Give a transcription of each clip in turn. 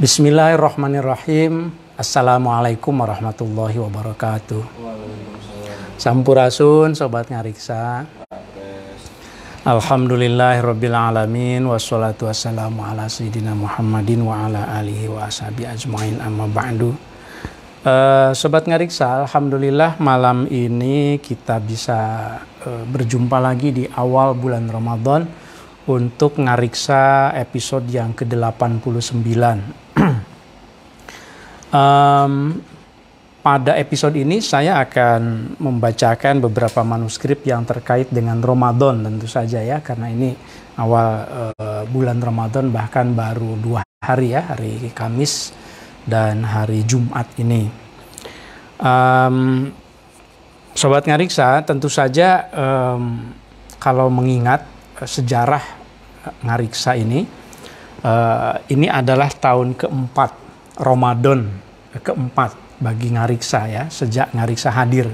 Bismillahirrahmanirrahim. Assalamualaikum warahmatullahi wabarakatuh. Sampurasun sobat ngariksa. Alhamdulillahirabbil alamin wassalatu wassalamu ala sayyidina Muhammadin wa ala alihi wa ashabi ajmain amma ba'du. Uh, sobat ngariksa, alhamdulillah malam ini kita bisa uh, berjumpa lagi di awal bulan Ramadan untuk ngariksa episode yang ke-89. um, pada episode ini saya akan membacakan beberapa manuskrip yang terkait dengan Ramadan tentu saja ya karena ini awal uh, bulan Ramadan bahkan baru dua hari ya hari Kamis dan hari Jumat ini. Um, Sobat Ngariksa tentu saja um, kalau mengingat Eh, sejarah eh, ngariksa ini uh, ini adalah tahun keempat Ramadan keempat bagi ngariksa ya sejak ngariksa hadir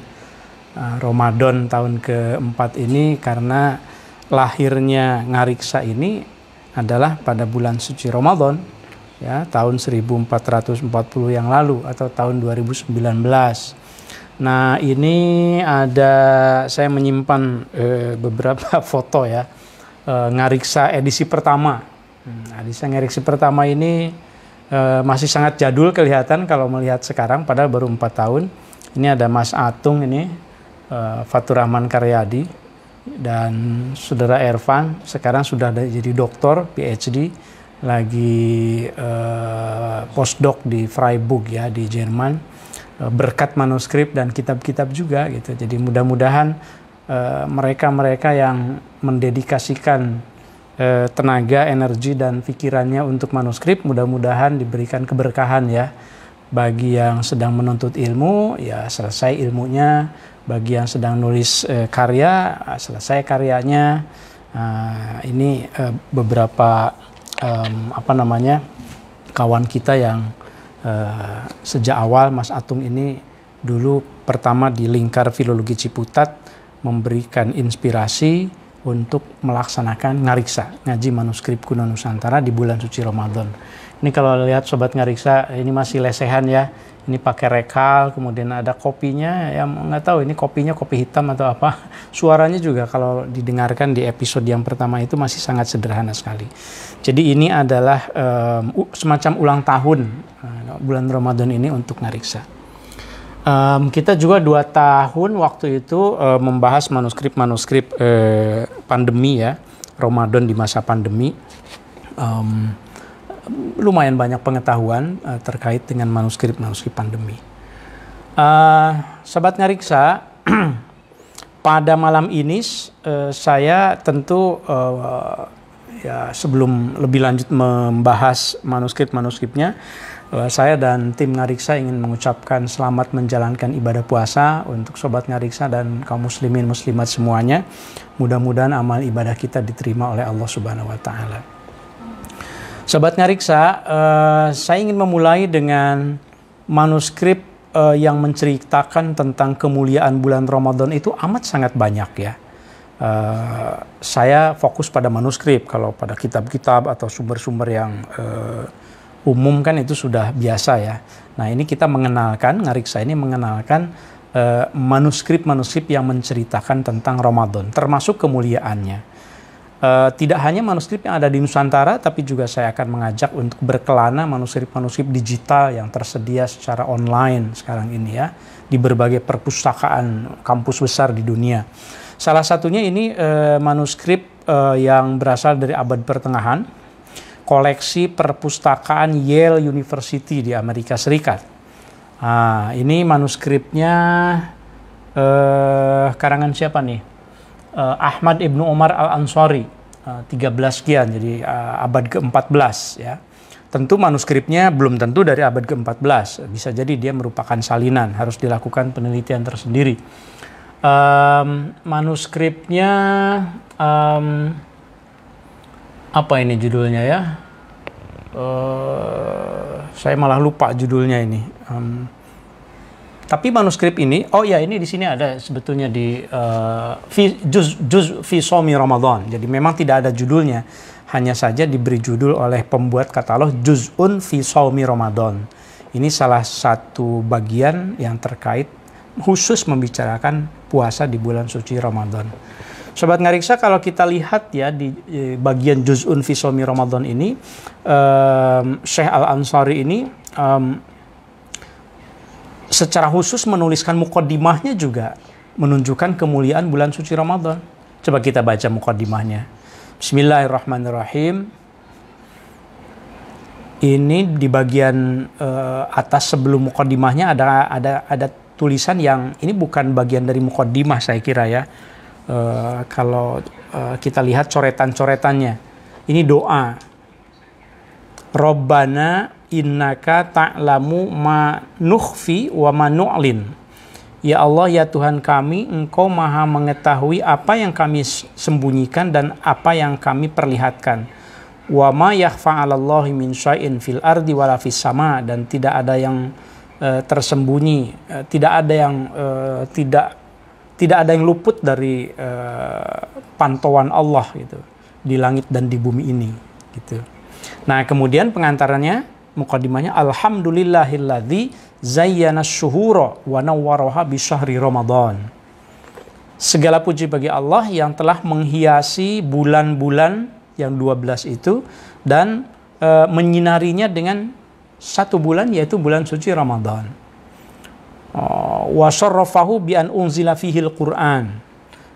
uh, Ramadan tahun keempat ini karena lahirnya ngariksa ini adalah pada bulan suci Ramadan ya tahun 1440 yang lalu atau tahun 2019 Nah ini ada saya menyimpan eh, beberapa foto ya Eh, ngariksa edisi pertama. Nah, edisi ngariksa pertama ini e, masih sangat jadul kelihatan kalau melihat sekarang, padahal baru empat tahun. Ini ada Mas Atung ini, eh, Fatur Rahman Karyadi, dan saudara Ervan sekarang sudah ada, jadi doktor PhD lagi e, postdoc di Freiburg ya di Jerman berkat manuskrip dan kitab-kitab juga gitu. Jadi mudah-mudahan Eh, mereka-mereka yang mendedikasikan uh, tenaga, energi dan pikirannya untuk manuskrip mudah-mudahan diberikan keberkahan ya. Bagi yang sedang menuntut ilmu ya selesai ilmunya, bagi yang sedang nulis uh, karya selesai karyanya. Uh, ini uh, beberapa um, apa namanya kawan kita yang uh, sejak awal Mas Atung ini dulu pertama di lingkar filologi Ciputat memberikan inspirasi untuk melaksanakan ngariksa, ngaji manuskrip kuno Nusantara di bulan suci Ramadan. Ini kalau lihat sobat ngariksa, ini masih lesehan ya. Ini pakai rekal, kemudian ada kopinya, ya nggak tahu ini kopinya kopi hitam atau apa. Suaranya juga kalau didengarkan di episode yang pertama itu masih sangat sederhana sekali. Jadi ini adalah um, semacam ulang tahun eh, bulan Ramadan ini untuk ngariksa. Um, kita juga dua tahun waktu itu uh, membahas manuskrip-manuskrip uh, pandemi ya, Ramadan di masa pandemi. Um, lumayan banyak pengetahuan uh, terkait dengan manuskrip-manuskrip pandemi. Uh, Sobat Ngariksa, pada malam ini uh, saya tentu uh, ya sebelum lebih lanjut membahas manuskrip-manuskripnya, Eh, saya dan tim Ngariksa ingin mengucapkan selamat menjalankan ibadah puasa untuk Sobat Ngariksa dan kaum muslimin muslimat semuanya. Mudah-mudahan amal ibadah kita diterima oleh Allah Subhanahu wa taala. Sobat Ngariksa, eh, saya ingin memulai dengan manuskrip eh, yang menceritakan tentang kemuliaan bulan Ramadan itu amat sangat banyak ya. Uh, saya fokus pada manuskrip kalau pada kitab-kitab atau sumber-sumber yang uh, umum kan itu sudah biasa ya. Nah ini kita mengenalkan, Ngariksa ini mengenalkan eh, manuskrip-manuskrip yang menceritakan tentang Ramadan, termasuk kemuliaannya. Uh, tidak hanya manuskrip yang ada di Nusantara, tapi juga saya akan mengajak untuk berkelana manuskrip-manuskrip digital yang tersedia secara online sekarang ini ya, di berbagai perpustakaan kampus besar di dunia. Salah satunya ini uh, manuskrip uh, yang berasal dari abad pertengahan, koleksi perpustakaan Yale University di Amerika Serikat. Nah, ini manuskripnya eh, karangan siapa nih? Eh, Ahmad Ibnu Umar Al-Ansari, eh, 13 kian, jadi eh, abad ke-14 ya. Tentu manuskripnya belum tentu dari abad ke-14, bisa jadi dia merupakan salinan, harus dilakukan penelitian tersendiri. Um, manuskripnya um, apa ini judulnya ya? Uh, saya malah lupa judulnya ini. Um, tapi manuskrip ini, oh ya ini di sini ada sebetulnya di uh, juz visomi Ramadan. Jadi memang tidak ada judulnya, hanya saja diberi judul oleh pembuat katalog juzun fi Ramadan. Ini salah satu bagian yang terkait khusus membicarakan puasa di bulan suci Ramadan. Sobat Ngariksa kalau kita lihat ya di bagian juzun fisomi Ramadan ini um, Syekh Al-Ansari ini um, secara khusus menuliskan mukodimahnya juga menunjukkan kemuliaan bulan suci Ramadan. Coba kita baca mukodimahnya. Bismillahirrahmanirrahim. Ini di bagian uh, atas sebelum mukodimahnya ada ada ada tulisan yang ini bukan bagian dari mukodimah saya kira ya uh, kalau uh, kita lihat coretan-coretannya. Ini doa. Robbana innaka ta'lamu ma nukhfi wa ma nu'lin. Ya Allah, ya Tuhan kami, Engkau maha mengetahui apa yang kami sembunyikan dan apa yang kami perlihatkan. Wa ma yakhfa'alallahi min syai'in fil ardi wala fis sama. Dan tidak ada yang uh, tersembunyi, uh, tidak ada yang uh, tidak tidak ada yang luput dari uh, pantauan Allah gitu di langit dan di bumi ini gitu. Nah, kemudian pengantarannya mukadimahnya alhamdulillahilladzi zayyana syuhura wa nawwaraha bi syahri ramadan. Segala puji bagi Allah yang telah menghiasi bulan-bulan yang 12 itu dan e, menyinarinya dengan satu bulan yaitu bulan suci Ramadan. Uh, wa syarrafahu bi an unzila al Qur'an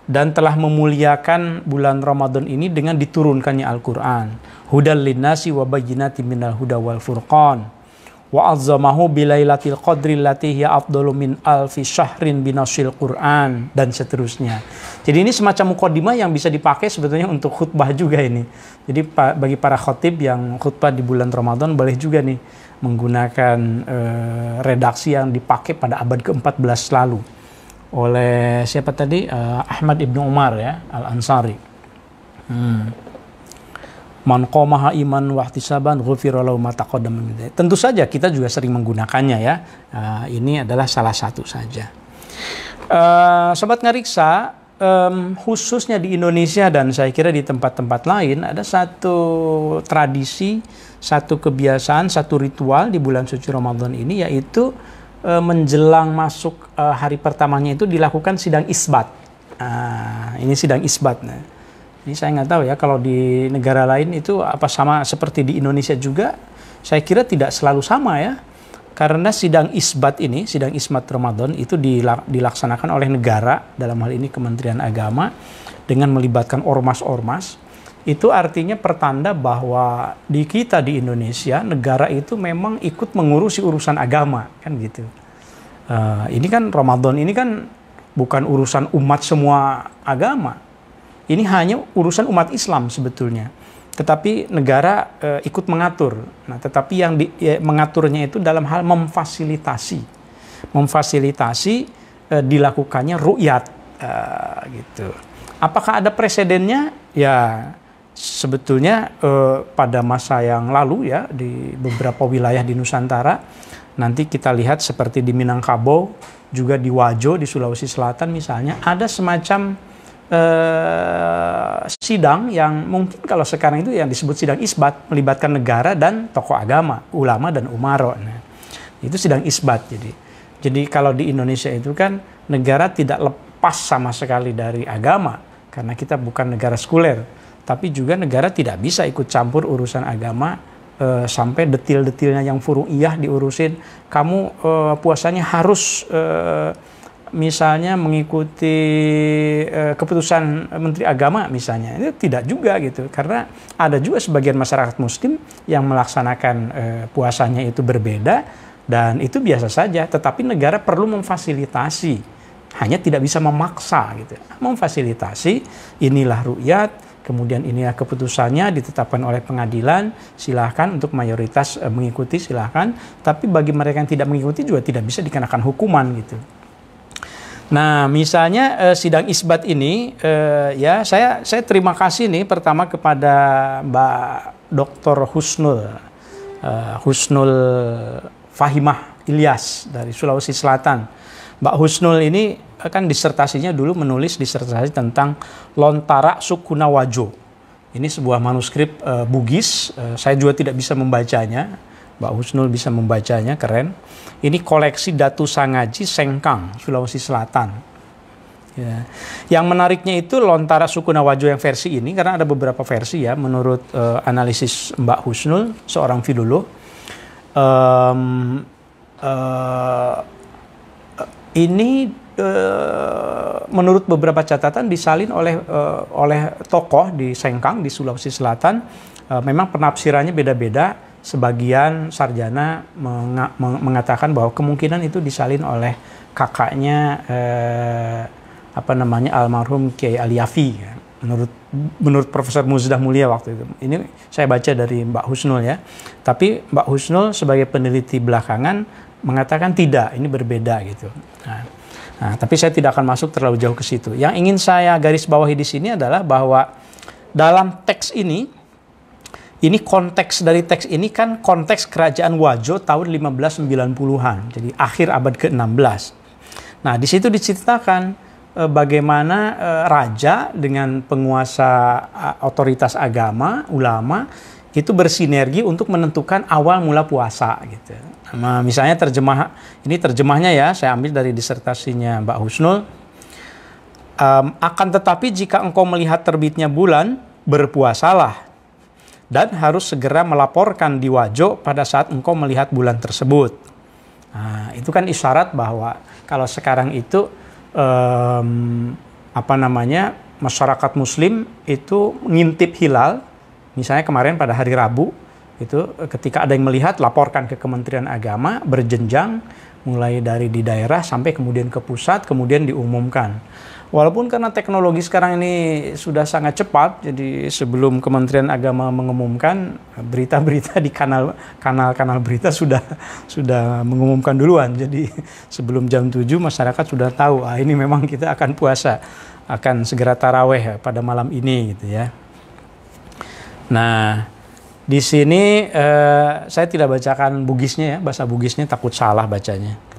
dan telah memuliakan bulan Ramadan ini dengan diturunkannya Al-Qur'an. Hudal linnasi wa bayyinatin minal huda wal furqan wa azzamahu bilailatil qadri lati hiya afdalu min alfi syahrin binasil Qur'an dan seterusnya. Jadi ini semacam mukadimah yang bisa dipakai sebetulnya untuk khutbah juga ini. Jadi bagi para khotib yang khutbah di bulan Ramadan boleh juga nih menggunakan e, redaksi yang dipakai pada abad ke-14 lalu oleh siapa tadi e, Ahmad Ibnu Umar ya Al-Ansari. Hmm. Man qomaha iman wahtisaban ghufira lahu ma Tentu saja kita juga sering menggunakannya ya. Uh, ini adalah salah satu saja. Uh, sobat ngariksa, um, khususnya di Indonesia dan saya kira di tempat-tempat lain ada satu tradisi, satu kebiasaan, satu ritual di bulan suci Ramadan ini yaitu uh, menjelang masuk uh, hari pertamanya itu dilakukan sidang isbat. Uh, ini sidang isbat. Nah. Ini saya nggak tahu ya kalau di negara lain itu apa sama seperti di Indonesia juga. Saya kira tidak selalu sama ya. Karena sidang isbat ini, sidang isbat Ramadan itu dilaksanakan oleh negara, dalam hal ini Kementerian Agama, dengan melibatkan ormas-ormas. Itu artinya pertanda bahwa di kita di Indonesia, negara itu memang ikut mengurusi urusan agama, kan gitu. Uh, ini kan Ramadan ini kan bukan urusan umat semua agama, ini hanya urusan umat Islam sebetulnya. Tetapi negara e, ikut mengatur. Nah, tetapi yang di, e, mengaturnya itu dalam hal memfasilitasi, memfasilitasi e, dilakukannya rukyat e, eh, gitu. Apakah ada presidennya? Ya sebetulnya e, pada masa yang lalu ya di beberapa wilayah di Nusantara nanti kita lihat seperti di Minangkabau juga di Wajo di Sulawesi Selatan misalnya ada semacam eh, sidang yang mungkin kalau sekarang itu yang disebut sidang isbat melibatkan negara dan tokoh agama, ulama dan umaro. Nah, itu sidang isbat jadi. Jadi kalau di Indonesia itu kan negara tidak lepas sama sekali dari agama karena kita bukan negara sekuler, tapi juga negara tidak bisa ikut campur urusan agama e, sampai detil-detilnya yang furu'iyah diurusin. Kamu e, puasanya harus e, misalnya mengikuti e, keputusan Menteri Agama misalnya itu tidak juga gitu karena ada juga sebagian masyarakat Muslim yang melaksanakan e, puasanya itu berbeda dan itu biasa saja tetapi negara perlu memfasilitasi hanya tidak bisa memaksa gitu memfasilitasi inilah rukyat kemudian inilah keputusannya ditetapkan oleh pengadilan silahkan untuk mayoritas eh, mengikuti silahkan tapi bagi mereka yang tidak mengikuti juga tidak bisa dikenakan hukuman gitu Nah, misalnya eh, sidang isbat ini, eh, ya saya saya terima kasih nih pertama kepada Mbak Dr. Husnul eh, Husnul Fahimah Ilyas dari Sulawesi Selatan. Mbak Husnul ini eh, kan disertasinya dulu menulis disertasi tentang Lontara Sukuna Wajo. Ini sebuah manuskrip eh, Bugis. Eh, saya juga tidak bisa membacanya Mbak Husnul bisa membacanya, keren. Ini koleksi Datu Sangaji Sengkang, Sulawesi Selatan. Ya. Yang menariknya itu lontara suku Nawajo yang versi ini, karena ada beberapa versi ya, menurut uh, analisis Mbak Husnul, seorang filolog. Um, uh, eh, ini uh, menurut beberapa catatan disalin oleh uh, oleh tokoh di Sengkang di Sulawesi Selatan, uh, memang penafsirannya beda-beda sebagian sarjana mengatakan bahwa kemungkinan itu disalin oleh kakaknya eh, apa namanya almarhum Kiai Aliyafi ya. menurut menurut Profesor Muzdah Mulia waktu itu ini saya baca dari Mbak Husnul ya tapi Mbak Husnul sebagai peneliti belakangan mengatakan tidak ini berbeda gitu nah, nah tapi saya tidak akan masuk terlalu jauh ke situ yang ingin saya garis bawahi di sini adalah bahwa dalam teks ini ini konteks dari teks ini kan konteks kerajaan Wajo tahun 1590-an, jadi akhir abad ke-16. Nah, di situ diceritakan e, bagaimana e, raja dengan penguasa a, otoritas agama, ulama itu bersinergi untuk menentukan awal mula puasa gitu. Nah, misalnya terjemah ini terjemahnya ya, saya ambil dari disertasinya Mbak Husnul. Um, akan tetapi jika engkau melihat terbitnya bulan, berpuasalah dan harus segera melaporkan di Wajo pada saat engkau melihat bulan tersebut. Nah, itu kan isyarat bahwa kalau sekarang itu um, apa namanya masyarakat Muslim itu ngintip hilal, misalnya kemarin pada hari Rabu itu ketika ada yang melihat laporkan ke Kementerian Agama berjenjang mulai dari di daerah sampai kemudian ke pusat kemudian diumumkan. Walaupun karena teknologi sekarang ini sudah sangat cepat, jadi sebelum Kementerian Agama mengumumkan berita-berita di kanal kanal berita sudah sudah mengumumkan duluan. Jadi sebelum jam 7 masyarakat sudah tahu, ah ini memang kita akan puasa, akan segera taraweh pada malam ini gitu ya. Nah, di sini eh, saya tidak bacakan Bugisnya ya, bahasa Bugisnya takut salah bacanya.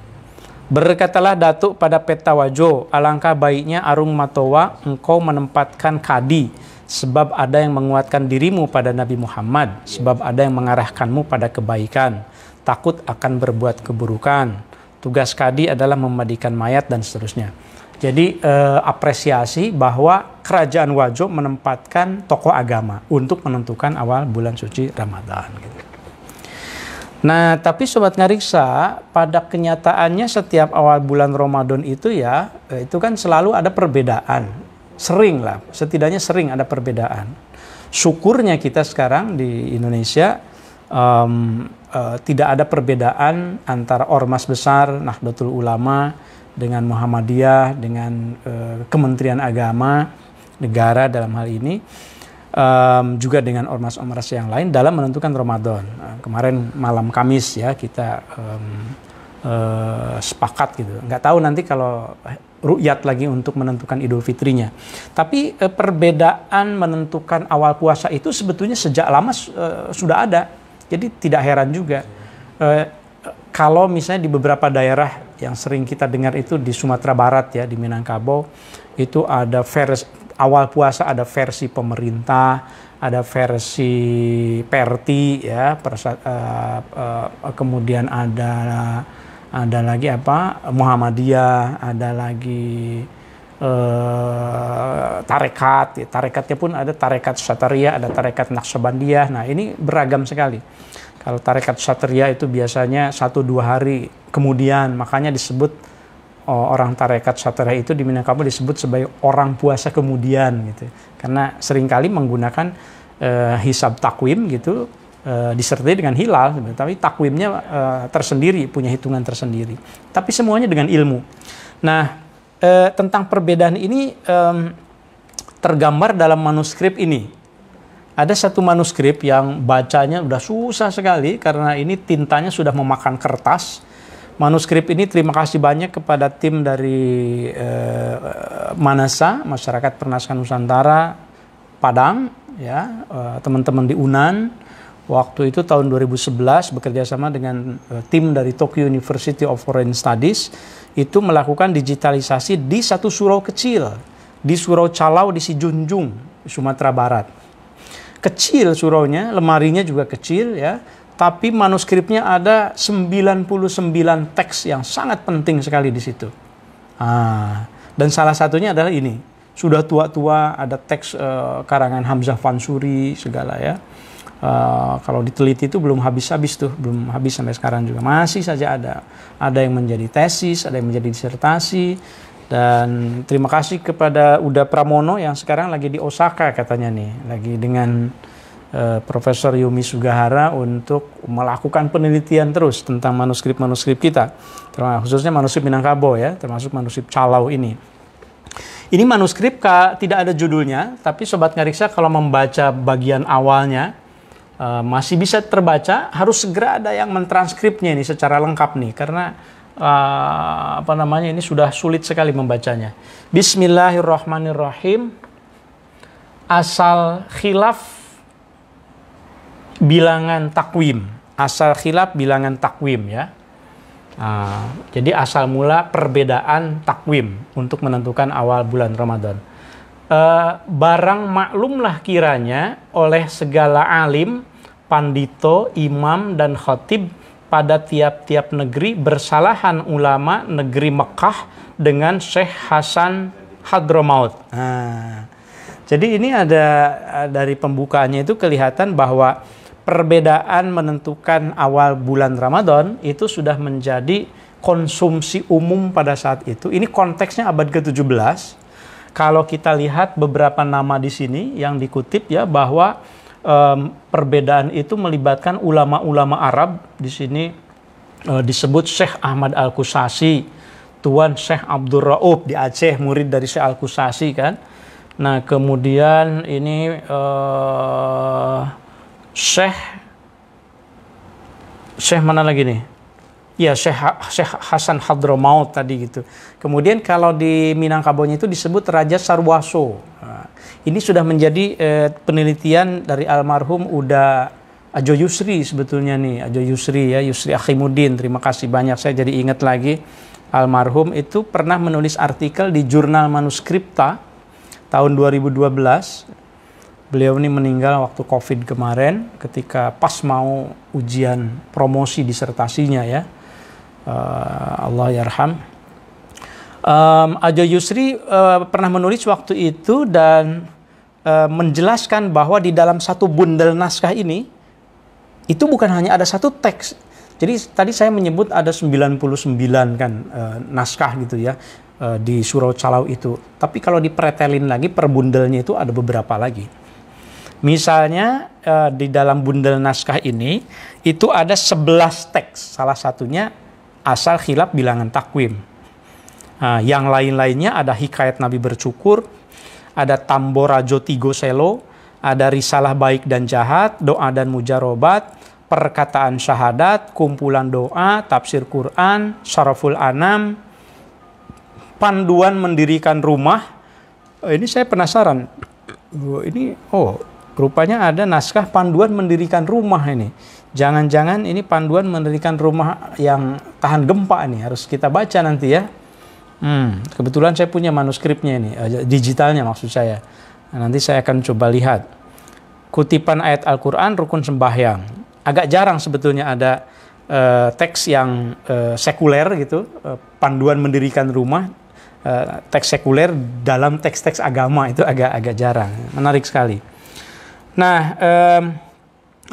Berkatalah Datuk pada peta Wajo alangkah baiknya Arung Matowa engkau menempatkan kadi, sebab ada yang menguatkan dirimu pada Nabi Muhammad, sebab ada yang mengarahkanmu pada kebaikan. Takut akan berbuat keburukan. Tugas kadi adalah memadikan mayat dan seterusnya. Jadi eh, apresiasi bahwa kerajaan Wajo menempatkan tokoh agama untuk menentukan awal bulan suci Ramadan. Gitu. Nah, tapi sobat ngariksa, pada kenyataannya setiap awal bulan Ramadan itu ya, eh, itu kan selalu ada perbedaan. Sering lah, setidaknya sering ada perbedaan. Syukurnya kita sekarang di Indonesia um, uh, tidak ada perbedaan antara ormas besar Nahdlatul Ulama dengan Muhammadiyah dengan uh, Kementerian Agama negara dalam hal ini um, juga dengan ormas-ormas yang lain dalam menentukan Ramadan. Nah, kemarin malam Kamis ya kita um, uh, sepakat gitu. Nggak tahu nanti kalau rukyat lagi untuk menentukan Idul Fitrinya. Tapi uh, perbedaan menentukan awal puasa itu sebetulnya sejak lama uh, sudah ada. Jadi tidak heran juga Uh, kalau misalnya di beberapa daerah yang sering kita dengar itu di Sumatera Barat ya di Minangkabau itu ada awal puasa ada versi pemerintah, ada versi Perti ya, persa, uh, uh, kemudian ada ada lagi apa Muhammadiyah, ada lagi uh, tarekat, ya, tarekatnya pun ada tarekat Satria, ada tarekat Naksabandiyah. Nah ini beragam sekali. Kalau tarekat Satria itu biasanya satu dua hari kemudian, makanya disebut Eh, orang tarekat syatarah itu di Minangkabau disebut sebagai orang puasa kemudian gitu karena seringkali menggunakan uh, hisab takwim gitu uh, disertai dengan hilal tapi takwimnya uh, tersendiri punya hitungan tersendiri tapi semuanya dengan ilmu nah uh, tentang perbedaan ini um, tergambar dalam manuskrip ini ada satu manuskrip yang bacanya sudah susah sekali karena ini tintanya sudah memakan kertas manuskrip ini terima kasih banyak kepada tim dari eh, Manasa, Masyarakat Pernaskan Nusantara Padang, ya eh, teman-teman eh, di Unan. Waktu itu tahun 2011 bekerja sama dengan eh, tim dari Tokyo University of Foreign Studies itu melakukan digitalisasi di satu surau kecil di Surau Calau di Sijunjung, Sumatera Barat. Kecil suraunya, lemarinya juga kecil ya tapi manuskripnya ada 99 teks yang sangat penting sekali di situ. Ah, dan salah satunya adalah ini. Sudah tua-tua ada teks uh, karangan Hamzah Fansuri segala ya. Uh, kalau diteliti itu belum habis-habis tuh, belum habis sampai sekarang juga masih saja ada. Ada yang menjadi tesis, ada yang menjadi disertasi. Dan terima kasih kepada Uda Pramono yang sekarang lagi di Osaka katanya nih, lagi dengan Eh, Profesor Yumi Sugahara untuk melakukan penelitian terus tentang manuskrip-manuskrip kita, khususnya manuskrip Minangkabau ya, termasuk manuskrip Calau ini. Ini manuskrip tidak ada judulnya, tapi Sobat Ngariksa kalau membaca bagian awalnya eh, masih bisa terbaca, harus segera ada yang mentranskripnya ini secara lengkap nih, karena eh, apa namanya ini sudah sulit sekali membacanya. Bismillahirrahmanirrahim. Asal khilaf bilangan takwim. Asal khilaf bilangan takwim ya. Uh, jadi asal mula perbedaan takwim untuk menentukan awal bulan Ramadan. Uh, barang maklumlah kiranya oleh segala alim, pandito, imam, dan khotib pada tiap-tiap negeri bersalahan ulama negeri Mekah dengan Syekh Hasan Hadramaut. Nah, jadi ini ada ah, dari pembukaannya itu kelihatan bahwa perbedaan menentukan awal bulan Ramadan itu sudah menjadi konsumsi umum pada saat itu. Ini konteksnya abad ke-17. Kalau kita lihat beberapa nama di sini yang dikutip ya bahwa um, perbedaan itu melibatkan ulama-ulama Arab di sini uh, disebut Syekh Ahmad Al-Kusasi, Tuan Syekh Abdul Raub di Aceh, murid dari Syekh Al-Kusasi kan. Nah, kemudian ini uh, Syekh Syekh mana lagi nih? Ya Syekh, Syekh Hasan Hadramaut tadi gitu. Kemudian kalau di Minangkabau itu disebut Raja Sarwaso. Nah, ini sudah menjadi eh, penelitian dari almarhum Uda Ajo Yusri sebetulnya nih, Ajo Yusri ya, Yusri Akhimuddin. Terima kasih banyak saya jadi ingat lagi almarhum itu pernah menulis artikel di jurnal manuskripta tahun 2012 Beliau ini meninggal waktu COVID kemarin ketika pas mau ujian promosi disertasinya ya. Uh, Allah yarham. Um, Ajo Yusri uh, pernah menulis waktu itu dan uh, menjelaskan bahwa di dalam satu bundel naskah ini itu bukan hanya ada satu teks. Jadi tadi saya menyebut ada 99 kan uh, naskah gitu ya di Surau Calau itu. Tapi kalau dipretelin lagi per bundelnya itu ada beberapa lagi. Misalnya uh, di dalam bundel naskah ini itu ada 11 teks. Salah satunya asal khilaf bilangan takwim. Uh, yang lain-lainnya ada hikayat Nabi bercukur, ada tamborajo tigo selo, ada risalah baik dan jahat, doa dan mujarobat, perkataan syahadat, kumpulan doa, tafsir Quran, syaraful anam, panduan mendirikan rumah. Eh, ini saya penasaran. Ini oh Rupanya ada naskah panduan mendirikan rumah ini. Jangan-jangan ini panduan mendirikan rumah yang tahan gempa ini harus kita baca nanti ya. Hmm, kebetulan saya punya manuskripnya ini, eh, digitalnya maksud saya. Nah, nanti saya akan coba lihat. Kutipan ayat Al-Quran rukun sembahyang. Agak jarang sebetulnya ada uh, teks yang uh, sekuler gitu, uh, panduan mendirikan rumah, teks sekuler dalam teks-teks agama itu agak-agak jarang. Menarik sekali. Nah, um,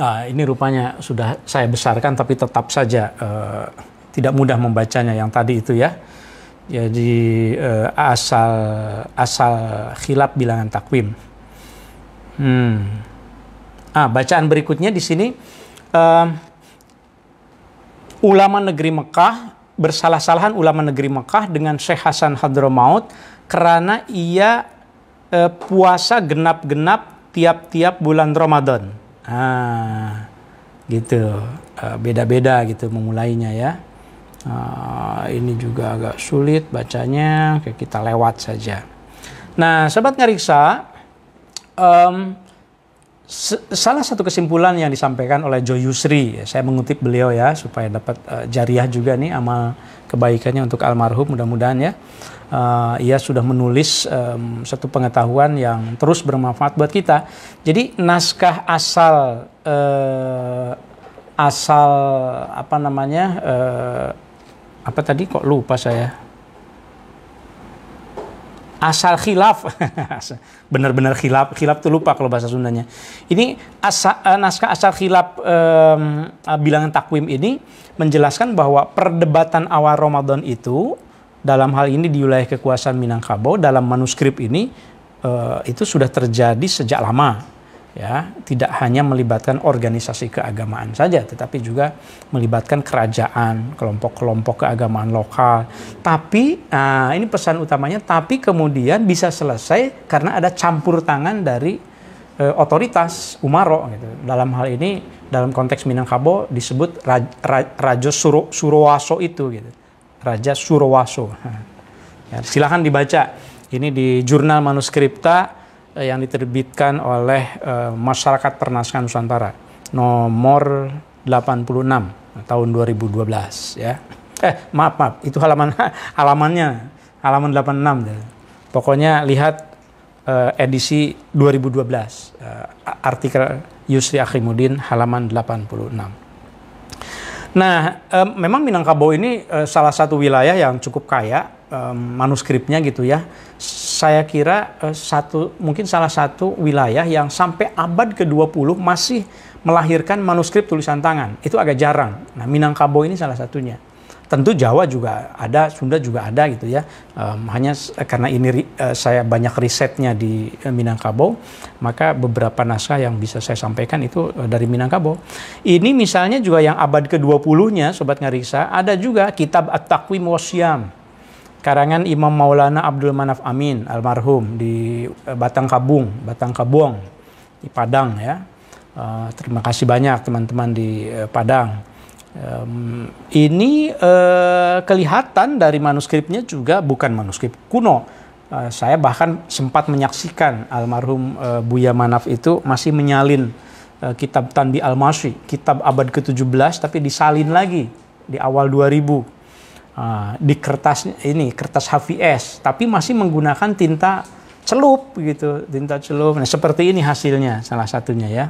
ah, ini rupanya sudah saya besarkan, tapi tetap saja uh, tidak mudah membacanya yang tadi itu ya. Jadi uh, asal asal khilaf bilangan takwim. Hmm. Ah, bacaan berikutnya di sini um, ulama negeri Mekah bersalah-salahan ulama negeri Mekah dengan Syekh Hasan Hadramaut karena ia e, puasa genap-genap tiap-tiap bulan Ramadan. Ah, gitu. Ah, beda-beda uh, gitu memulainya ya. Uh, ini juga agak sulit bacanya, Oke, kita lewat saja. Nah, sobat ngeriksa, um, salah satu kesimpulan yang disampaikan oleh Jo Yusri, saya mengutip beliau ya supaya dapat eh, jariah juga nih amal kebaikannya untuk almarhum mudah-mudahan ya uh, ia sudah menulis um, satu pengetahuan yang terus bermanfaat buat kita. Jadi naskah asal uh, asal apa namanya uh, apa tadi kok lupa saya asal khilaf benar-benar khilaf khilaf tuh lupa kalau bahasa Sundanya ini asa, naskah asal khilaf um, bilangan takwim ini menjelaskan bahwa perdebatan awal Ramadan itu dalam hal ini di wilayah kekuasaan Minangkabau dalam manuskrip ini uh, itu sudah terjadi sejak lama ya tidak hanya melibatkan organisasi keagamaan saja tetapi juga melibatkan kerajaan kelompok-kelompok keagamaan lokal tapi nah, ini pesan utamanya tapi kemudian bisa selesai karena ada campur tangan dari uh, otoritas umaro gitu dalam hal ini dalam konteks Minangkabau disebut Raj, Raj, Rajo Suro, Surowaso itu gitu Raja Surawaso. Ya, silahkan dibaca. Ini di jurnal manuskripta eh, yang diterbitkan oleh uh, Masyarakat Pernaskan Nusantara nomor 86 tahun 2012 ya. Eh, maaf, maaf, itu halaman halamannya halaman 86 ya. Pokoknya lihat uh, edisi 2012 uh, artikel Yusri Akhimuddin halaman 86. Nah, um, memang Minangkabau ini uh, salah satu wilayah yang cukup kaya um, manuskripnya gitu ya. Saya kira uh, satu mungkin salah satu wilayah yang sampai abad ke-20 masih melahirkan manuskrip tulisan tangan. Itu agak jarang. Nah, Minangkabau ini salah satunya tentu Jawa juga ada, Sunda juga ada gitu ya. Um, hanya karena ini uh, saya banyak risetnya di uh, Minangkabau, maka beberapa naskah yang bisa saya sampaikan itu uh, dari Minangkabau. Ini misalnya juga yang abad ke-20-nya Sobat Ngarisa, ada juga kitab At-Taqwim Wasyam karangan Imam Maulana Abdul Manaf Amin almarhum di uh, Batang Kabung, Batang Kabuang di Padang ya. Uh, terima kasih banyak teman-teman di uh, Padang. Um, ini uh, kelihatan dari manuskripnya juga bukan manuskrip kuno. Uh, saya bahkan sempat menyaksikan almarhum uh, Buya Manaf itu masih menyalin uh, kitab Tanbi Al-Masri, kitab abad ke-17 tapi disalin lagi di awal 2000. Uh, ah, di kertas ini kertas HVS tapi masih menggunakan tinta celup gitu, tinta celup. Nah, seperti ini hasilnya salah satunya ya.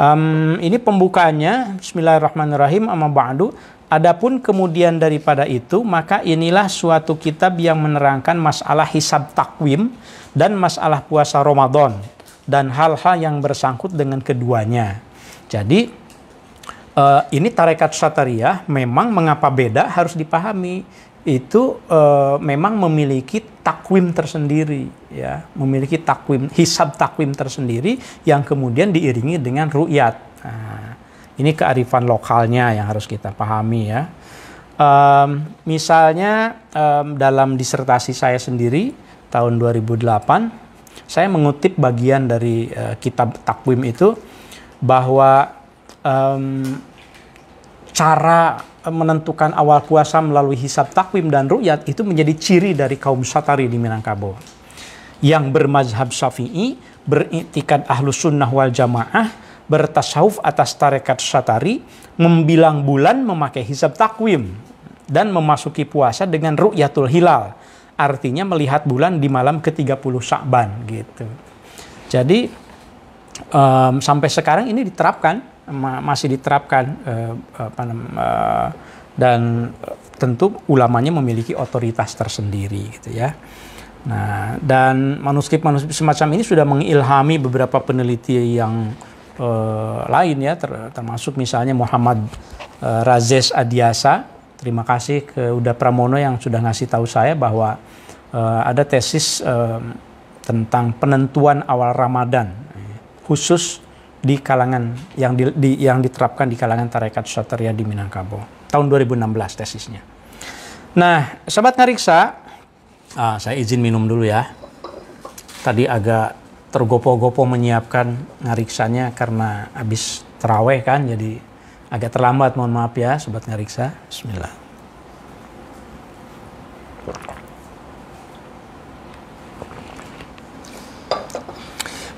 Um, ini pembukaannya Bismillahirrahmanirrahim amma ba'du. Adapun kemudian daripada itu maka inilah suatu kitab yang menerangkan masalah hisab takwim dan masalah puasa Ramadan dan hal-hal yang bersangkut dengan keduanya. Jadi uh, ini tarekat satariyah memang mengapa beda harus dipahami itu e, memang memiliki takwim tersendiri ya memiliki takwim hisab takwim tersendiri yang kemudian diiringi dengan ru'yat nah, ini kearifan lokalnya yang harus kita pahami ya um, misalnya um, dalam disertasi saya sendiri tahun 2008 saya mengutip bagian dari uh, kitab takwim itu bahwa um, cara menentukan awal puasa melalui hisab takwim dan ru'yat itu menjadi ciri dari kaum Satari di Minangkabau. Yang bermazhab syafi'i, beriktikad ahlus sunnah wal jamaah, bertasawuf atas tarekat satari, membilang bulan memakai hisab takwim, dan memasuki puasa dengan ru'yatul hilal. Artinya melihat bulan di malam ke-30 Sya'ban gitu. Jadi um, sampai sekarang ini diterapkan ma masih diterapkan uh, apa, uh, dan eh, tentu ulamanya memiliki otoritas tersendiri gitu ya. Nah, dan manuskrip-manuskrip semacam ini sudah mengilhami beberapa peneliti yang uh, lain ya, ter termasuk misalnya Muhammad uh, Razes Adiasa. Terima kasih ke Uda Pramono yang sudah ngasih tahu saya bahwa uh, ada tesis uh, tentang penentuan awal Ramadan khusus di kalangan yang di, di yang diterapkan di kalangan tarekat Syatariyah di Minangkabau tahun 2016 tesisnya. Nah, sahabat ngariksa, ah, saya izin minum dulu ya. Tadi agak tergopoh-gopoh menyiapkan ngariksanya karena habis teraweh kan, jadi agak terlambat. Mohon maaf ya, sahabat ngariksa. Bismillah.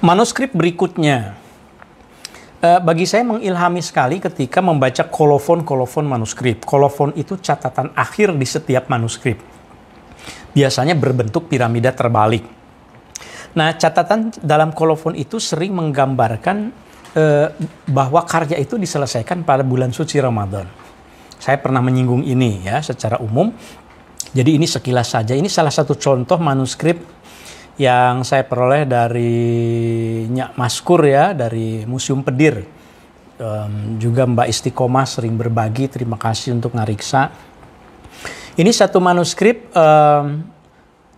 Manuskrip berikutnya Eh, bagi saya mengilhami sekali ketika membaca kolofon-kolofon manuskrip. Kolofon itu catatan akhir di setiap manuskrip. Biasanya berbentuk piramida terbalik. Nah, catatan dalam kolofon itu sering menggambarkan eh, bahwa karya itu diselesaikan pada bulan suci Ramadan. Saya pernah menyinggung ini ya secara umum. Jadi ini sekilas saja. Ini salah satu contoh manuskrip yang saya peroleh dari Nyak Maskur ya dari Museum Pedir um, juga Mbak Istiqomah sering berbagi terima kasih untuk ngariksa ini satu manuskrip um,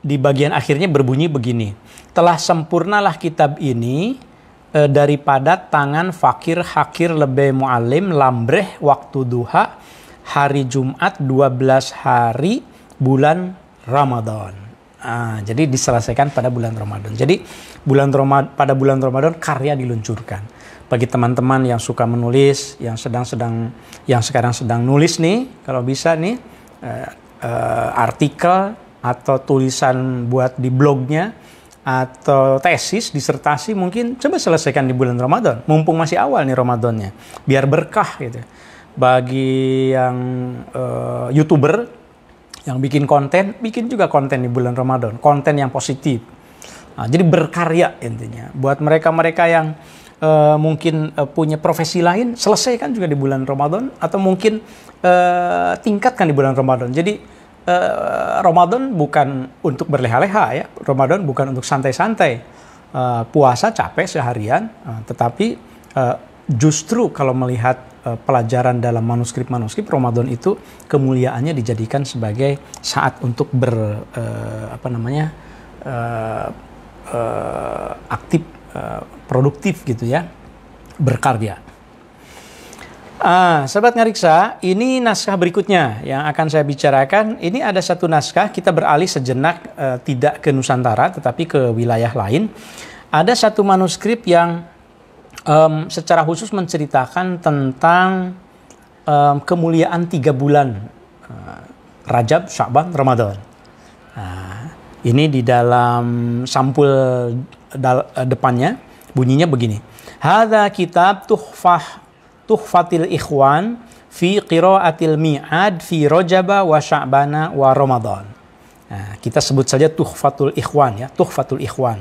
di bagian akhirnya berbunyi begini telah sempurnalah kitab ini e, daripada tangan fakir hakir lebih mualim lambreh waktu duha hari Jumat 12 hari bulan Ramadan Ah, jadi diselesaikan pada bulan Ramadan. Jadi bulan Ramad pada bulan Ramadan karya diluncurkan. Bagi teman-teman yang suka menulis, yang sedang-sedang yang sekarang sedang nulis nih, kalau bisa nih uh, uh, artikel atau tulisan buat di blognya atau tesis, disertasi mungkin coba selesaikan di bulan Ramadan. Mumpung masih awal nih Ramadannya, biar berkah gitu. Bagi yang uh, YouTuber yang bikin konten, bikin juga konten di bulan Ramadan, konten yang positif. Nah, jadi berkarya intinya. Buat mereka-mereka yang uh, mungkin uh, punya profesi lain, selesaikan juga di bulan Ramadan atau mungkin uh, tingkatkan di bulan Ramadan. Jadi uh, Ramadan bukan untuk berleha-leha ya. Ramadan bukan untuk santai-santai. Uh, puasa capek seharian, uh, tetapi uh, justru kalau melihat Eh, pelajaran dalam manuskrip-manuskrip Ramadan itu kemuliaannya dijadikan sebagai saat untuk ber uh, apa namanya uh, uh, aktif uh, produktif gitu ya berkarya. Ah, sahabat ngariksa, ini naskah berikutnya yang akan saya bicarakan. Ini ada satu naskah kita beralih sejenak uh, tidak ke Nusantara tetapi ke wilayah lain. Ada satu manuskrip yang um, secara khusus menceritakan tentang um, kemuliaan tiga bulan uh, Rajab, Syaban, Ramadan. Nah, ini di dalam sampul dal eh, depannya bunyinya begini. Hada kitab tuhfah tuhfatil ikhwan fi qiraatil mi'ad fi Rajab wa sya'bana wa ramadan. Nah, kita sebut saja tuhfatul ikhwan ya, tuhfatul ikhwan.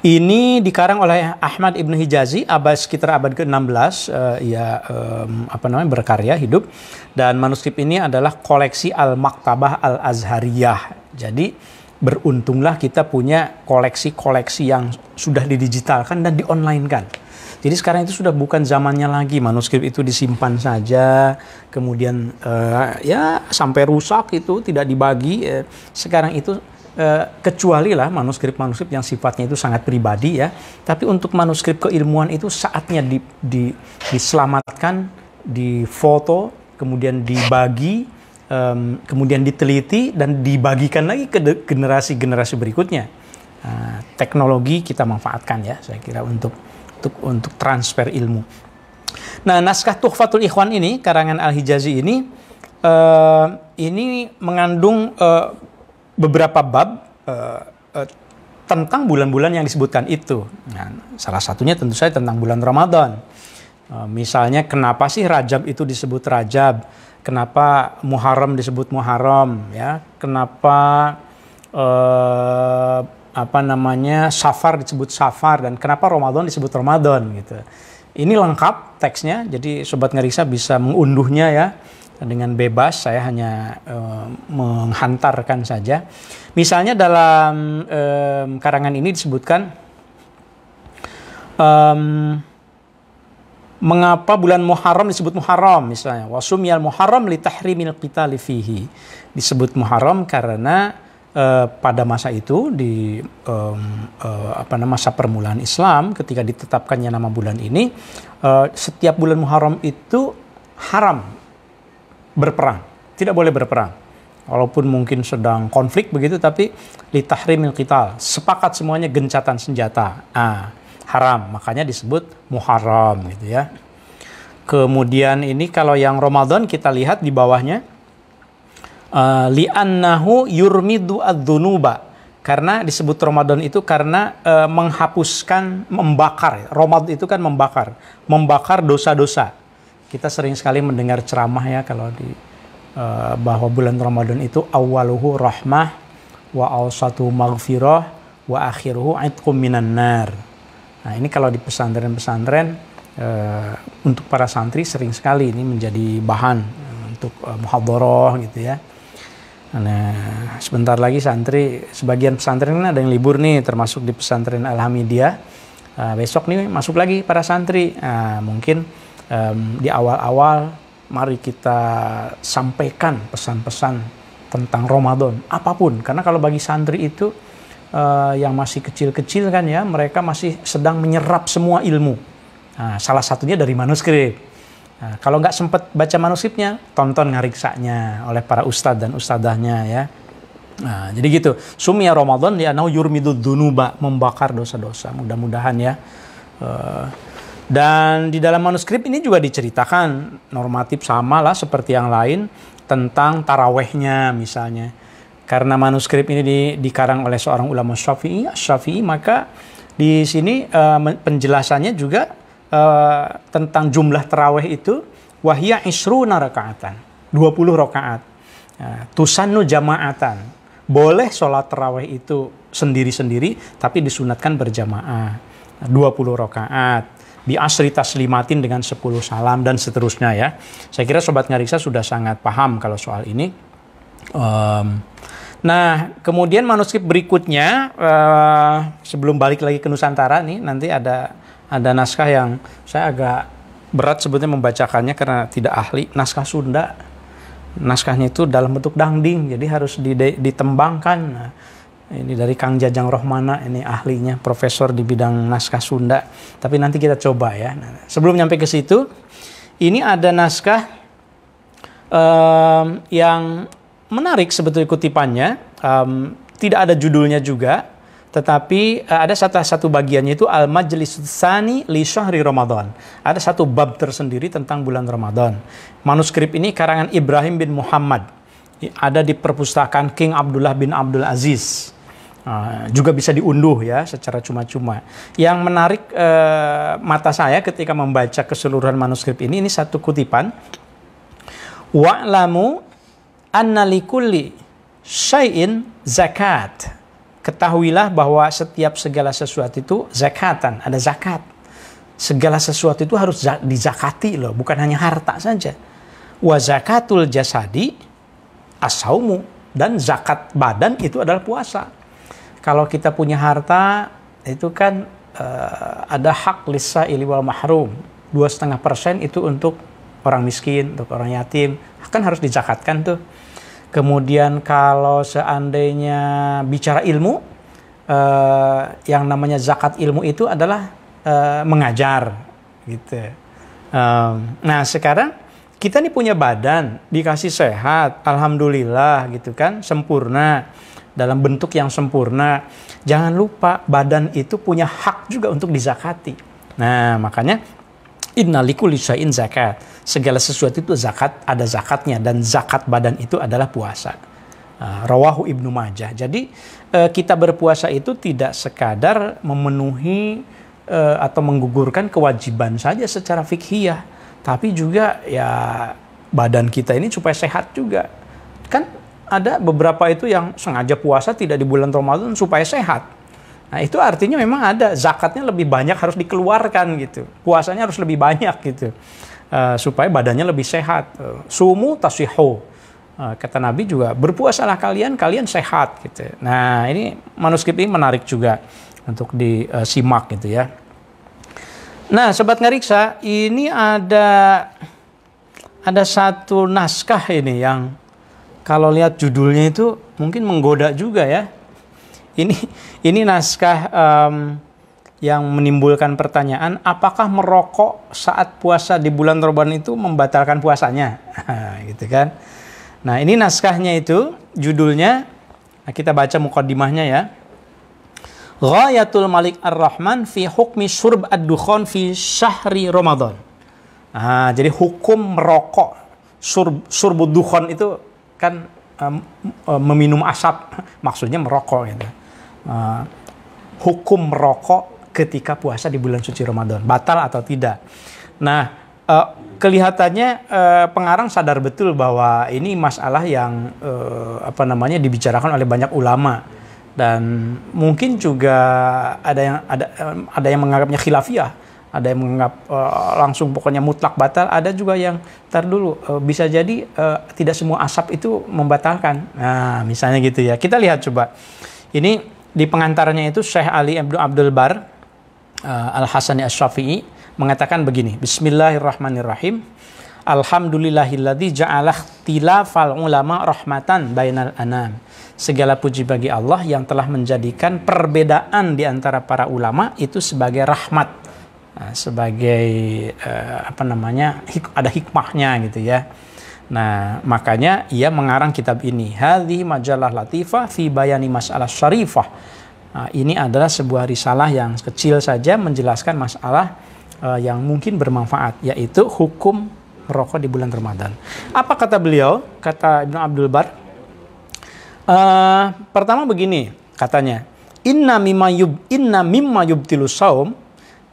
Ini dikarang oleh Ahmad Ibn Hijazi abad sekitar abad ke-16 uh, ya um, apa namanya berkarya hidup dan manuskrip ini adalah koleksi Al-Maktabah Al-Azhariyah. Jadi beruntunglah kita punya koleksi-koleksi yang sudah didigitalkan dan dionlinekan. Jadi sekarang itu sudah bukan zamannya lagi manuskrip itu disimpan saja, kemudian uh, ya sampai rusak itu tidak dibagi. Eh. sekarang itu Eh, kecuali lah manuskrip-manuskrip yang sifatnya itu sangat pribadi ya. Tapi untuk manuskrip keilmuan itu saatnya di, di, diselamatkan, difoto, kemudian dibagi, um, kemudian diteliti dan dibagikan lagi ke generasi-generasi berikutnya. Uh, teknologi kita manfaatkan ya, saya kira untuk untuk untuk transfer ilmu. Nah, naskah Tuhfatul Ikhwan ini, karangan Al Hijazi ini, uh, ini mengandung uh, beberapa bab uh, uh, tentang bulan-bulan yang disebutkan itu. Nah, salah satunya tentu saja tentang bulan Ramadan. Uh, misalnya kenapa sih Rajab itu disebut Rajab? Kenapa Muharram disebut Muharram? Ya, kenapa uh, apa namanya Safar disebut Safar dan kenapa Ramadan disebut Ramadan gitu? Ini lengkap teksnya, jadi sobat ngerisa bisa mengunduhnya ya dengan bebas saya hanya eh, menghantarkan saja. Misalnya dalam karangan ini disebutkan mengapa bulan Muharram disebut Muharram misalnya wasumiyal Muharram li tahrimil qitali fihi disebut Muharram karena eh, pada masa itu di um, apa namanya masa permulaan Islam ketika ditetapkannya nama bulan ini setiap bulan Muharram itu haram berperang. Tidak boleh berperang. Walaupun mungkin sedang konflik begitu, tapi litahrimil kita Sepakat semuanya gencatan senjata. Ah, haram. Makanya disebut muharam gitu ya. Kemudian ini kalau yang Ramadan kita lihat di bawahnya. Ah, li'annahu yurmidu dunuba karena disebut Ramadan itu karena uh, menghapuskan membakar Ramadan itu kan membakar membakar dosa-dosa kita sering sekali mendengar ceramah ya kalau di uh, bahwa bulan Ramadan itu awaluhu rahmah wa awsatu maghfirah wa akhiruhu itqum minan nar. Nah, ini kalau di pesantren-pesantren uh, untuk para santri sering sekali ini menjadi bahan eh, untuk uh, muhadharah gitu ya. Nah, sebentar lagi santri sebagian pesantren ini ada yang libur nih termasuk di pesantren Alhamidiyah. Uh, besok nih masuk lagi para santri. Uh, mungkin um, di awal-awal mari kita sampaikan pesan-pesan tentang Ramadan apapun karena kalau bagi santri itu uh, yang masih kecil-kecil kan ya mereka masih sedang menyerap semua ilmu nah, salah satunya dari manuskrip Nah, kalau nggak sempat baca manuskripnya, tonton ngariksanya oleh para ustadz dan ustadahnya ya. Nah, jadi gitu. Sumia Ramadan ya nau yurmidu dunuba membakar dosa-dosa. Mudah-mudahan ya uh, dan di dalam manuskrip ini juga diceritakan normatif samalah seperti yang lain tentang tarawehnya misalnya. Karena manuskrip ini di, dikarang oleh seorang ulama Syafi'i, Syafi'i maka di sini uh, penjelasannya juga uh, tentang jumlah taraweh itu wahya isruna rakaatan, 20 rakaat. Ya, tusannu jamaatan. Boleh sholat taraweh itu sendiri-sendiri tapi disunatkan berjamaah 20 rokaat di asri taslimatin dengan 10 salam dan seterusnya ya. Saya kira sobat ngariksa sudah sangat paham kalau soal ini. Um, nah, kemudian manuskrip berikutnya uh, sebelum balik lagi ke Nusantara nih nanti ada ada naskah yang saya agak berat sebetulnya membacakannya karena tidak ahli naskah Sunda naskahnya itu dalam bentuk dangding jadi harus ditembangkan nah, ini dari Kang Jajang Rohmana, ini ahlinya, profesor di bidang naskah Sunda. Tapi nanti kita coba ya. Nah, sebelum nyampe ke situ, ini ada naskah um, yang menarik sebetulnya kutipannya. Um, tidak ada judulnya juga, tetapi uh, ada satu satu bagiannya itu al majlis sani li syahri ramadan ada satu bab tersendiri tentang bulan ramadan manuskrip ini karangan Ibrahim bin Muhammad ada di perpustakaan King Abdullah bin Abdul Aziz Uh, juga bisa diunduh ya secara cuma-cuma. Yang menarik uh, mata saya ketika membaca keseluruhan manuskrip ini, ini satu kutipan. Wa'lamu anna likulli syai'in zakat. Ketahuilah bahwa setiap segala sesuatu itu zakatan, ada zakat. Segala sesuatu itu harus dizakati loh, bukan hanya harta saja. Wa zakatul jasadi asaumu dan zakat badan itu adalah puasa kalau kita punya harta itu kan uh, ada hak lisa wal mahrum dua setengah persen itu untuk orang miskin untuk orang yatim kan harus dizakatkan tuh kemudian kalau seandainya bicara ilmu uh, yang namanya zakat ilmu itu adalah uh, mengajar gitu um, nah sekarang kita nih punya badan dikasih sehat alhamdulillah gitu kan sempurna dalam bentuk yang sempurna. Jangan lupa badan itu punya hak juga untuk dizakati. Nah, makanya innalikulli syai'in zakat. Segala sesuatu itu zakat, ada zakatnya dan zakat badan itu adalah puasa. Ah, rawahu Ibnu Majah. Jadi eh, kita berpuasa itu tidak sekadar memenuhi eh, atau menggugurkan kewajiban saja secara fikhiyah, tapi juga ya badan kita ini supaya sehat juga. Kan ada beberapa itu yang sengaja puasa tidak di bulan Ramadan supaya sehat. Nah, itu artinya memang ada zakatnya lebih banyak harus dikeluarkan gitu. Puasanya harus lebih banyak gitu. Uh, supaya badannya lebih sehat. Uh, sumu tasihu. Uh, kata Nabi juga, berpuasalah kalian, kalian sehat gitu. Nah, ini manuskrip ini menarik juga untuk disimak gitu ya. Nah, sobat ngariksa, ini ada ada satu naskah ini yang kalau lihat judulnya itu mungkin menggoda juga ya. Ini ini naskah um, yang menimbulkan pertanyaan apakah merokok saat puasa di bulan Ramadan itu membatalkan puasanya gitu kan nah ini naskahnya itu judulnya nah kita baca mukaddimahnya ya Ghayatul Malik Ar-Rahman fi hukmi surb ad-dukhan fi syahri Ramadan nah jadi hukum merokok surb surbud itu kan um, um, meminum asap, maksudnya merokok gitu. Uh, hukum merokok ketika puasa di bulan suci Ramadan, batal atau tidak. Nah, uh, kelihatannya uh, pengarang sadar betul bahwa ini masalah yang uh, apa namanya dibicarakan oleh banyak ulama dan mungkin juga ada yang ada ada yang menganggapnya khilafiyah ada yang menganggap uh, langsung pokoknya mutlak batal, ada juga yang tar dulu uh, bisa jadi uh, tidak semua asap itu membatalkan. Nah, misalnya gitu ya. Kita lihat coba. Ini di pengantarnya itu Syekh Ali Ibnu Abdul Bar uh, Al Hasani Asy-Syafi'i mengatakan begini, Bismillahirrahmanirrahim. Alhamdulillahilladzi ja'ala ikhtilafal ulama rahmatan bainal anam. Segala puji bagi Allah yang telah menjadikan perbedaan di antara para ulama itu sebagai rahmat Eh, sebagai uh, apa namanya hik ada hikmahnya gitu ya. Nah, makanya ia mengarang kitab ini. hadi majalah latifah fi bayani masalah syarifah. Nah, ini adalah sebuah risalah yang kecil saja menjelaskan masalah uh, yang mungkin bermanfaat yaitu hukum merokok di bulan Ramadan. Apa kata beliau? Kata Ibnu Abdul Bar. Uh, pertama begini katanya, "Inna mimma yub inna mimma yubtilu saum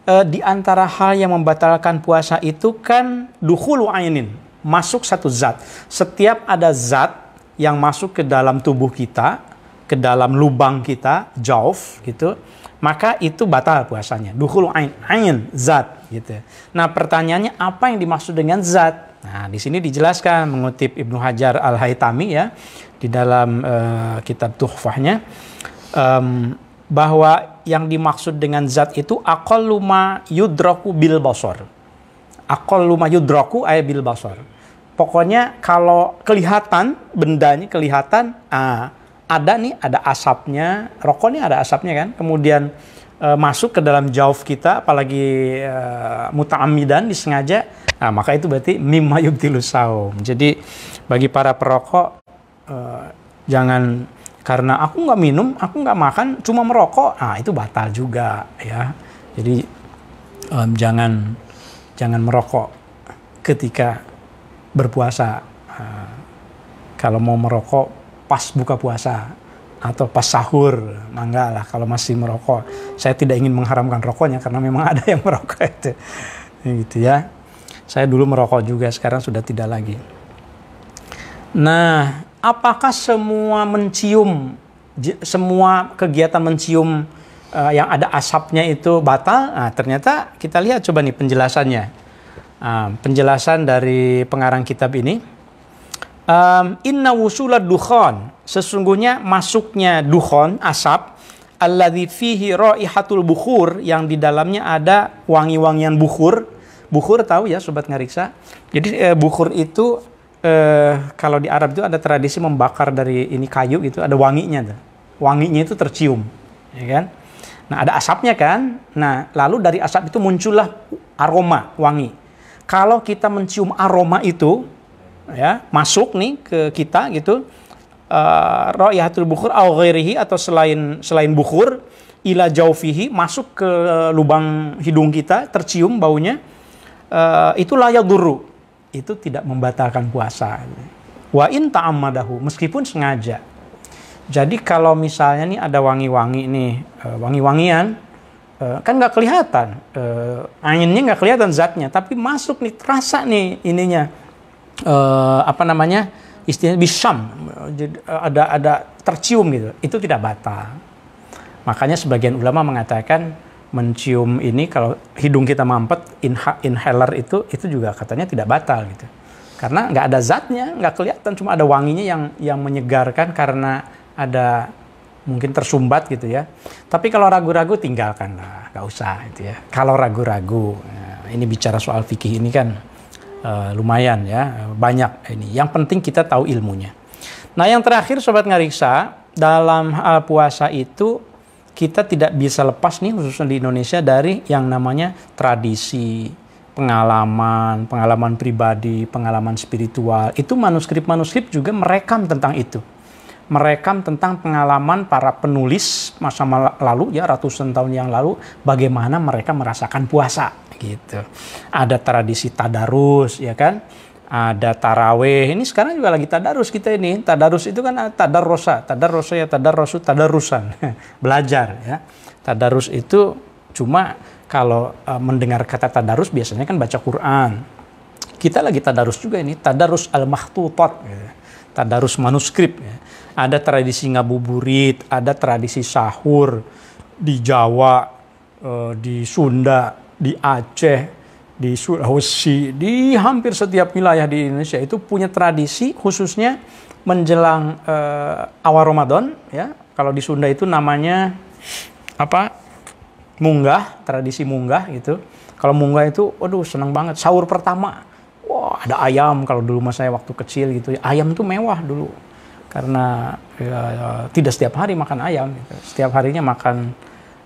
E, di antara hal yang membatalkan puasa itu kan duhulu ainin, masuk satu zat. Setiap ada zat yang masuk ke dalam tubuh kita, ke dalam lubang kita, jauh gitu, maka itu batal puasanya. Duhulu ain, ain zat gitu. Nah, pertanyaannya apa yang dimaksud dengan zat? Nah, di sini dijelaskan mengutip Ibnu Hajar Al-Haytami ya di dalam uh, kitab Tuhfahnya um, bahwa yang dimaksud dengan zat itu akoluma yudroku bil basor. Akoluma yudroku ayat bil basor. Pokoknya kalau kelihatan bendanya kelihatan ah, ada nih ada asapnya rokok nih ada asapnya kan kemudian e, masuk ke dalam jauf kita apalagi e, eh, mutaamidan disengaja nah maka itu berarti mimma yubtilu jadi bagi para perokok e, jangan karena aku nggak minum, aku nggak makan, cuma merokok, ah itu batal juga ya. Jadi um, jangan jangan merokok ketika berpuasa. Uh, kalau mau merokok pas buka puasa atau pas sahur, mangga lah kalau masih merokok. Saya tidak ingin mengharamkan rokoknya karena memang ada yang merokok itu, gitu ya. Saya dulu merokok juga, sekarang sudah tidak lagi. Nah, apakah semua mencium semua kegiatan mencium uh, yang ada asapnya itu batal? Nah, ternyata kita lihat coba nih penjelasannya. Uh, penjelasan dari pengarang kitab ini. Um, Inna wusulat dukhon, sesungguhnya masuknya dukhon, asap, di fihi hatul bukhur, yang di dalamnya ada wangi-wangian bukhur. Bukhur tahu ya Sobat Ngariksa? Jadi uh, bukhur itu eh, kalau di Arab itu ada tradisi membakar dari ini kayu gitu, ada wanginya tuh. Wanginya itu tercium, ya kan? Nah, ada asapnya kan? Nah, lalu dari asap itu muncullah aroma, wangi. Kalau kita mencium aroma itu ya, masuk nih ke kita gitu. Eh, uh, bukhur au atau selain selain bukhur ila jaufihi masuk ke lubang hidung kita tercium baunya uh, itu layak guru itu tidak membatalkan puasa. Wa in ta'ammadahu meskipun sengaja. Jadi kalau misalnya nih ada wangi-wangi nih, eh, wangi-wangian, eh, kan nggak kelihatan, eh, anginnya nggak kelihatan zatnya, tapi masuk nih terasa nih ininya, apa namanya, istilahnya bisam, ada ada tercium gitu, itu tidak batal. Makanya sebagian ulama mengatakan mencium ini kalau hidung kita mampet inha, inhaler itu itu juga katanya tidak batal gitu karena nggak ada zatnya nggak kelihatan cuma ada wanginya yang yang menyegarkan karena ada mungkin tersumbat gitu ya tapi kalau ragu-ragu tinggalkan lah nggak usah gitu ya kalau ragu-ragu nah, ini bicara soal fikih ini kan uh, lumayan ya banyak ini yang penting kita tahu ilmunya nah yang terakhir sobat ngariksa dalam hal eh, puasa itu kita tidak bisa lepas nih khususnya di Indonesia dari yang namanya tradisi, pengalaman, pengalaman pribadi, pengalaman spiritual. Itu manuskrip-manuskrip juga merekam tentang itu. Merekam tentang pengalaman para penulis masa lalu ya ratusan tahun yang lalu bagaimana mereka merasakan puasa gitu. Ada tradisi tadarus ya kan ada taraweh. Ini sekarang juga lagi tadarus kita ini. Tadarus itu kan tadarosa, tadarosa ya tadarosu, tadarusan. Belajar ya. Tadarus itu cuma kalau e, mendengar kata tadarus biasanya kan baca Quran. Kita lagi tadarus juga ini, tadarus al-mahtutat. Ya. Tadarus manuskrip ya. Ada tradisi ngabuburit, ada tradisi sahur di Jawa, e, di Sunda, di Aceh, di Sulawesi, di hampir setiap wilayah di Indonesia itu punya tradisi khususnya menjelang uh, awal Ramadan ya. Kalau di Sunda itu namanya apa? Munggah, tradisi munggah gitu. Kalau munggah itu aduh senang banget sahur pertama. Wah, ada ayam kalau dulu mas saya waktu kecil gitu. Ayam tuh mewah dulu. Karena ya, ya, tidak setiap hari makan ayam gitu. Setiap harinya makan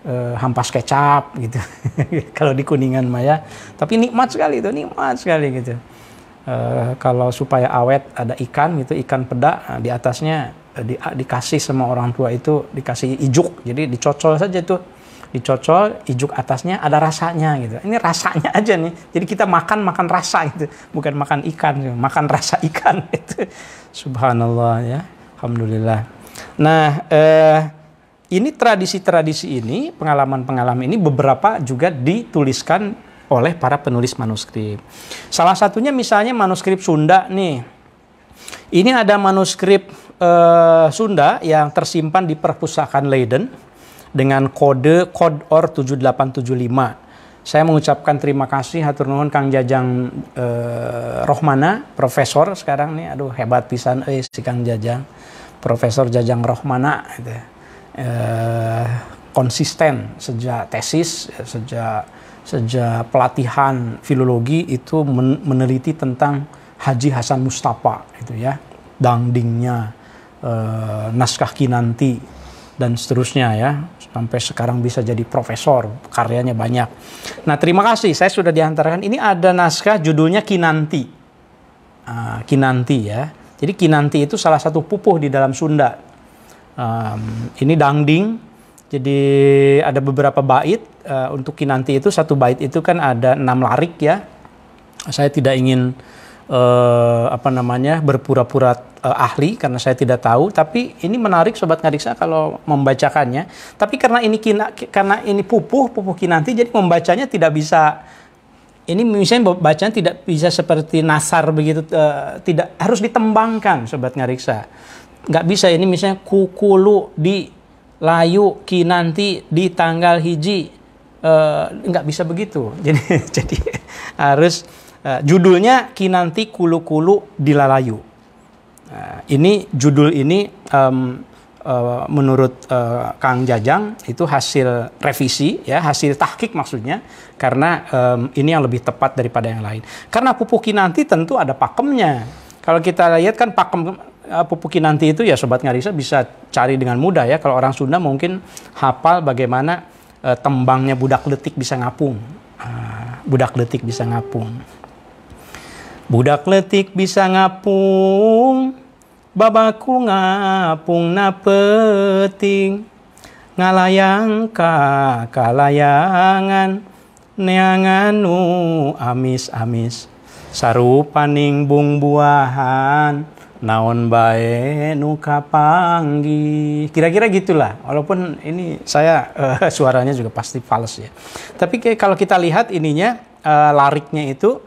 eh, hampas kecap gitu kalau di kuningan Maya tapi nikmat sekali itu nikmat sekali gitu eh, kalau supaya awet ada ikan gitu ikan peda nah, di atasnya eh, di, ah, dikasih sama orang tua itu dikasih ijuk jadi dicocol saja tuh dicocol ijuk atasnya ada rasanya gitu ini rasanya aja nih jadi kita makan makan rasa itu bukan makan ikan gitu. makan rasa ikan itu subhanallah ya alhamdulillah nah eh, ini tradisi-tradisi ini, pengalaman-pengalaman ini beberapa juga dituliskan oleh para penulis manuskrip. Salah satunya misalnya manuskrip Sunda nih. Ini ada manuskrip eh, Sunda yang tersimpan di perpustakaan Leiden dengan kode kod OR 7875. Saya mengucapkan terima kasih hatur nuhun Kang Jajang eh, Rohmana, profesor sekarang nih. Aduh hebat pisan eh si Kang Jajang. Profesor Jajang Rohmana gitu ya. Eh, konsisten sejak tesis, sejak sejak pelatihan filologi itu meneliti tentang Haji Hasan Mustafa itu ya, dangdingnya, eh, naskah kinanti dan seterusnya ya sampai sekarang bisa jadi profesor karyanya banyak. Nah terima kasih saya sudah diantarkan ini ada naskah judulnya Kinanti, uh, Kinanti ya. Jadi Kinanti itu salah satu pupuh di dalam Sunda Um, ini dangding, jadi ada beberapa bait. Uh, untuk kinanti itu satu bait itu kan ada enam larik ya. Saya tidak ingin uh, apa namanya berpura-pura uh, ahli karena saya tidak tahu. Tapi ini menarik sobat ngadiksa kalau membacakannya. Tapi karena ini kina, karena ini pupuh pupuk kinanti, jadi membacanya tidak bisa ini misalnya bacaan tidak bisa seperti nasar begitu uh, tidak harus ditembangkan sobat ngariksa nggak bisa ini misalnya kukulu di layu kinanti di tanggal hiji uh, bisa begitu jadi jadi harus uh, judulnya kinanti kulu kulu di lalayu uh, ini judul ini um, uh, menurut uh, Kang Jajang itu hasil revisi ya hasil tahkik maksudnya karena um, ini yang lebih tepat daripada yang lain karena pupuk kinanti tentu ada pakemnya kalau kita lihat kan pakem Ah, Pupuki nanti itu ya sobat ngarisa bisa cari dengan mudah ya. Kalau orang Sunda mungkin hafal bagaimana e, tembangnya budak letik ah, bisa ngapung. budak letik bisa ngapung. Budak letik bisa ngapung, babaku ngapung na peting. Ngalayang kalayangan neanganu amis-amis. Saru bung buahan, naon bae nuka panggi kira-kira gitulah walaupun ini saya uh, suaranya juga pasti fals ya tapi kayak kalau kita lihat ininya uh, lariknya itu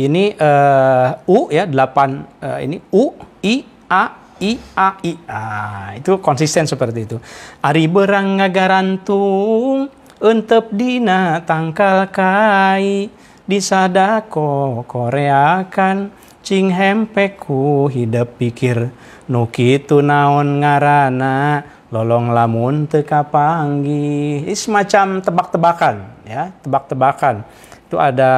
ini uh, u ya 8 uh, ini u i a i a i a ah, itu konsisten seperti itu ari berang ngagarantung entep dina tangkal kai disadako koreakan cing hempeku hidup pikir nuki naon ngarana lolong lamun teka panggi ini semacam tebak-tebakan ya tebak-tebakan itu ada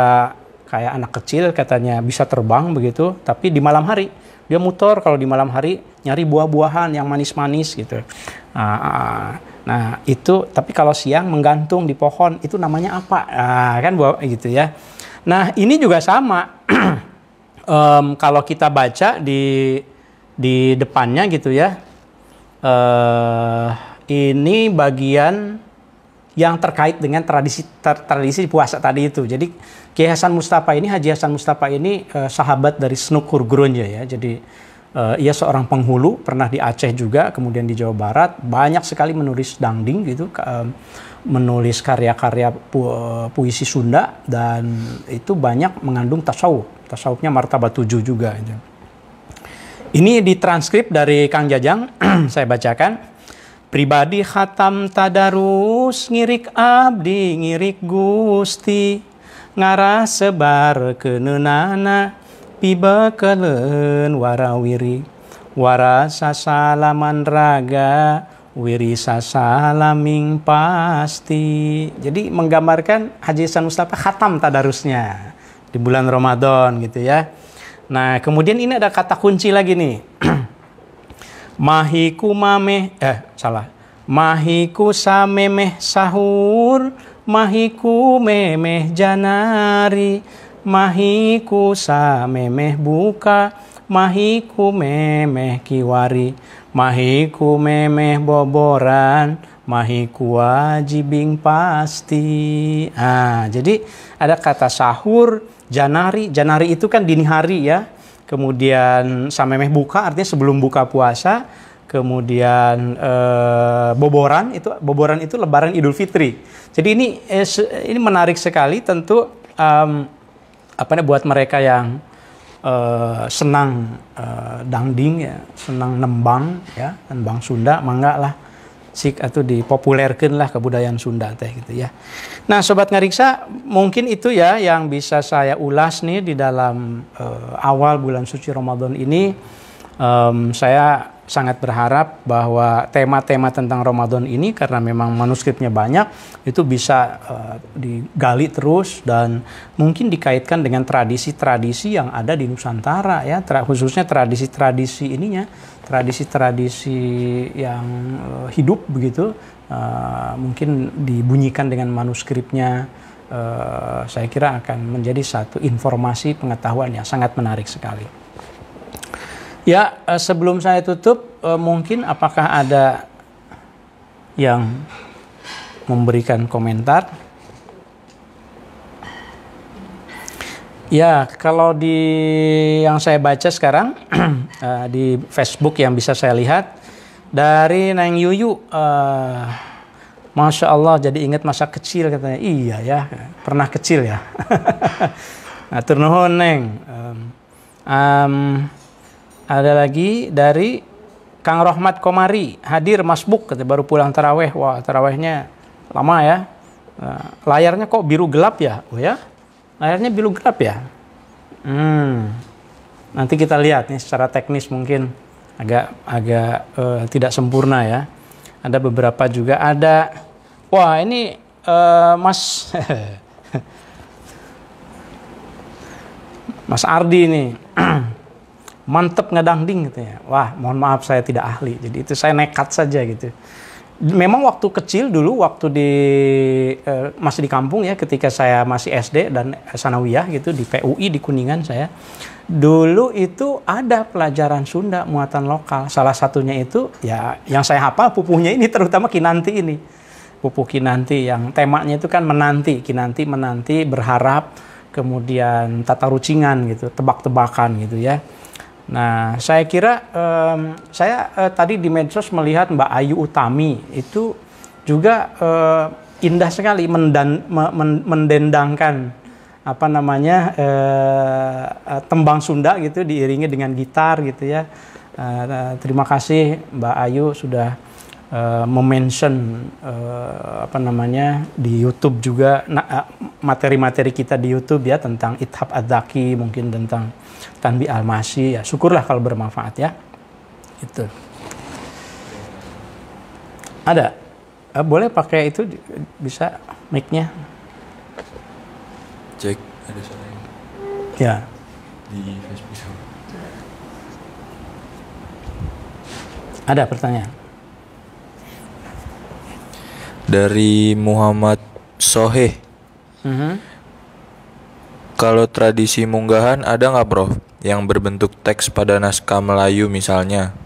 kayak anak kecil katanya bisa terbang begitu tapi di malam hari dia muter kalau di malam hari nyari buah-buahan yang manis-manis gitu nah, nah itu tapi kalau siang menggantung di pohon itu namanya apa nah, kan buah gitu ya nah ini juga sama um, kalau kita baca di di depannya gitu ya, uh, ini bagian yang terkait dengan tradisi ter, tradisi puasa tadi itu. Jadi Kiai Hasan Mustafa ini Haji Hasan Mustafa ini uh, sahabat dari Snukur Grunja ya. Jadi uh, ia seorang penghulu, pernah di Aceh juga, kemudian di Jawa Barat, banyak sekali menulis dangding gitu menulis karya-karya pu puisi Sunda dan itu banyak mengandung tasawuf. Tasawufnya martabat tujuh juga. Ini ditranskrip dari Kang Jajang, saya bacakan. Pribadi khatam tadarus, ngirik abdi, ngirik gusti, ngarah sebar ke nenana, piba kelen warawiri, warasa salaman raga, Wirisa salaming pasti. Jadi menggambarkan Haji Hasan Mustafa khatam tadarusnya di bulan Ramadan gitu ya. Nah, kemudian ini ada kata kunci lagi nih. Mahiku mame eh salah. Mahiku samemeh sahur, mahiku memeh janari, mahiku samemeh buka, mahiku memeh kiwari Mahiku memeh boboran, mahiku wajibing pasti. Ah, jadi ada kata sahur, janari. Janari itu kan dini hari ya. Kemudian samemeh buka artinya sebelum buka puasa. Kemudian eh, boboran itu boboran itu lebaran Idul Fitri. Jadi ini eh, ini menarik sekali tentu um, apa namanya buat mereka yang uh, senang uh, dangding ya, senang nembang ya, nembang Sunda mangga lah sik atau dipopulerkan lah kebudayaan Sunda teh gitu ya. Nah sobat ngariksa mungkin itu ya yang bisa saya ulas nih di dalam uh, awal bulan suci Ramadan ini um, saya sangat berharap bahwa tema-tema tentang Ramadan ini karena memang manuskripnya banyak itu bisa uh, digali terus dan mungkin dikaitkan dengan tradisi-tradisi yang ada di Nusantara ya tra khususnya tradisi-tradisi ininya tradisi-tradisi yang uh, hidup begitu uh, mungkin dibunyikan dengan manuskripnya uh, saya kira akan menjadi satu informasi pengetahuan yang sangat menarik sekali. Ya, eh, sebelum saya tutup, eh, mungkin apakah ada yang memberikan komentar? Ya, kalau di yang saya baca sekarang eh, di Facebook yang bisa saya lihat dari Neng Yuyu, masya Allah jadi ingat masa kecil katanya. Iya ya, pernah kecil ya. nah, Neng. um, ada lagi dari Kang Rohmat Komari, hadir masbuk, kata baru pulang taraweh. Wah, tarawehnya lama ya. Nah, layarnya kok biru gelap ya? Oh ya, layarnya biru gelap ya? Hmm. Nanti kita lihat nih secara teknis mungkin agak agak uh, tidak sempurna ya. Ada beberapa juga ada. Wah, ini uh, Mas Mas Ardi nih mantep ngedangding gitu ya. Wah, mohon maaf saya tidak ahli. Jadi itu saya nekat saja gitu. Memang waktu kecil dulu waktu di eh, masih di kampung ya ketika saya masih SD dan sanawiyah gitu di PUI di Kuningan saya. Dulu itu ada pelajaran Sunda muatan lokal. Salah satunya itu ya yang saya hafal pupuhnya ini terutama Kinanti ini. Pupuh Kinanti yang temanya itu kan menanti, Kinanti menanti berharap kemudian tata rucingan gitu, tebak-tebakan gitu ya Nah, saya kira um, saya uh, tadi di medsos melihat Mbak Ayu Utami itu juga uh, indah sekali mendan, me, men, mendendangkan apa namanya uh, tembang Sunda gitu diiringi dengan gitar gitu ya. Uh, terima kasih Mbak Ayu sudah uh, memention uh, apa namanya di YouTube juga materi-materi nah, kita di YouTube ya tentang Ithab Adzaki mungkin tentang tanbi almasi ya syukurlah kalau bermanfaat ya itu ada eh, boleh pakai itu bisa micnya cek ada suara ya di Facebook ada pertanyaan dari Muhammad Soheh. Mm -hmm. Kalau tradisi munggahan ada nggak Prof? Yang berbentuk teks pada naskah Melayu misalnya?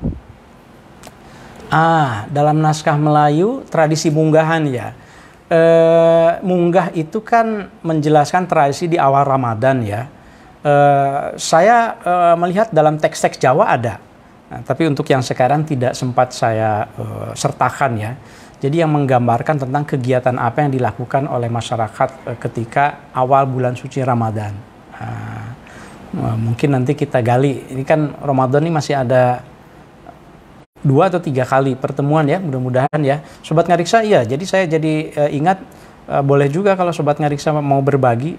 Ah, dalam naskah Melayu tradisi munggahan ya. E, munggah itu kan menjelaskan tradisi di awal Ramadan ya. E, saya e, melihat dalam teks-teks Jawa ada, nah, tapi untuk yang sekarang tidak sempat saya e, sertakan ya. Jadi yang menggambarkan tentang kegiatan apa yang dilakukan oleh masyarakat eh, ketika awal bulan suci Ramadan. Ah, eh, mungkin nanti kita gali. Ini kan Ramadan ini masih ada dua atau tiga kali pertemuan ya, mudah-mudahan ya. Sobat Ngariksa, iya. Jadi saya jadi eh, ingat boleh juga kalau Sobat Ngariksa mau berbagi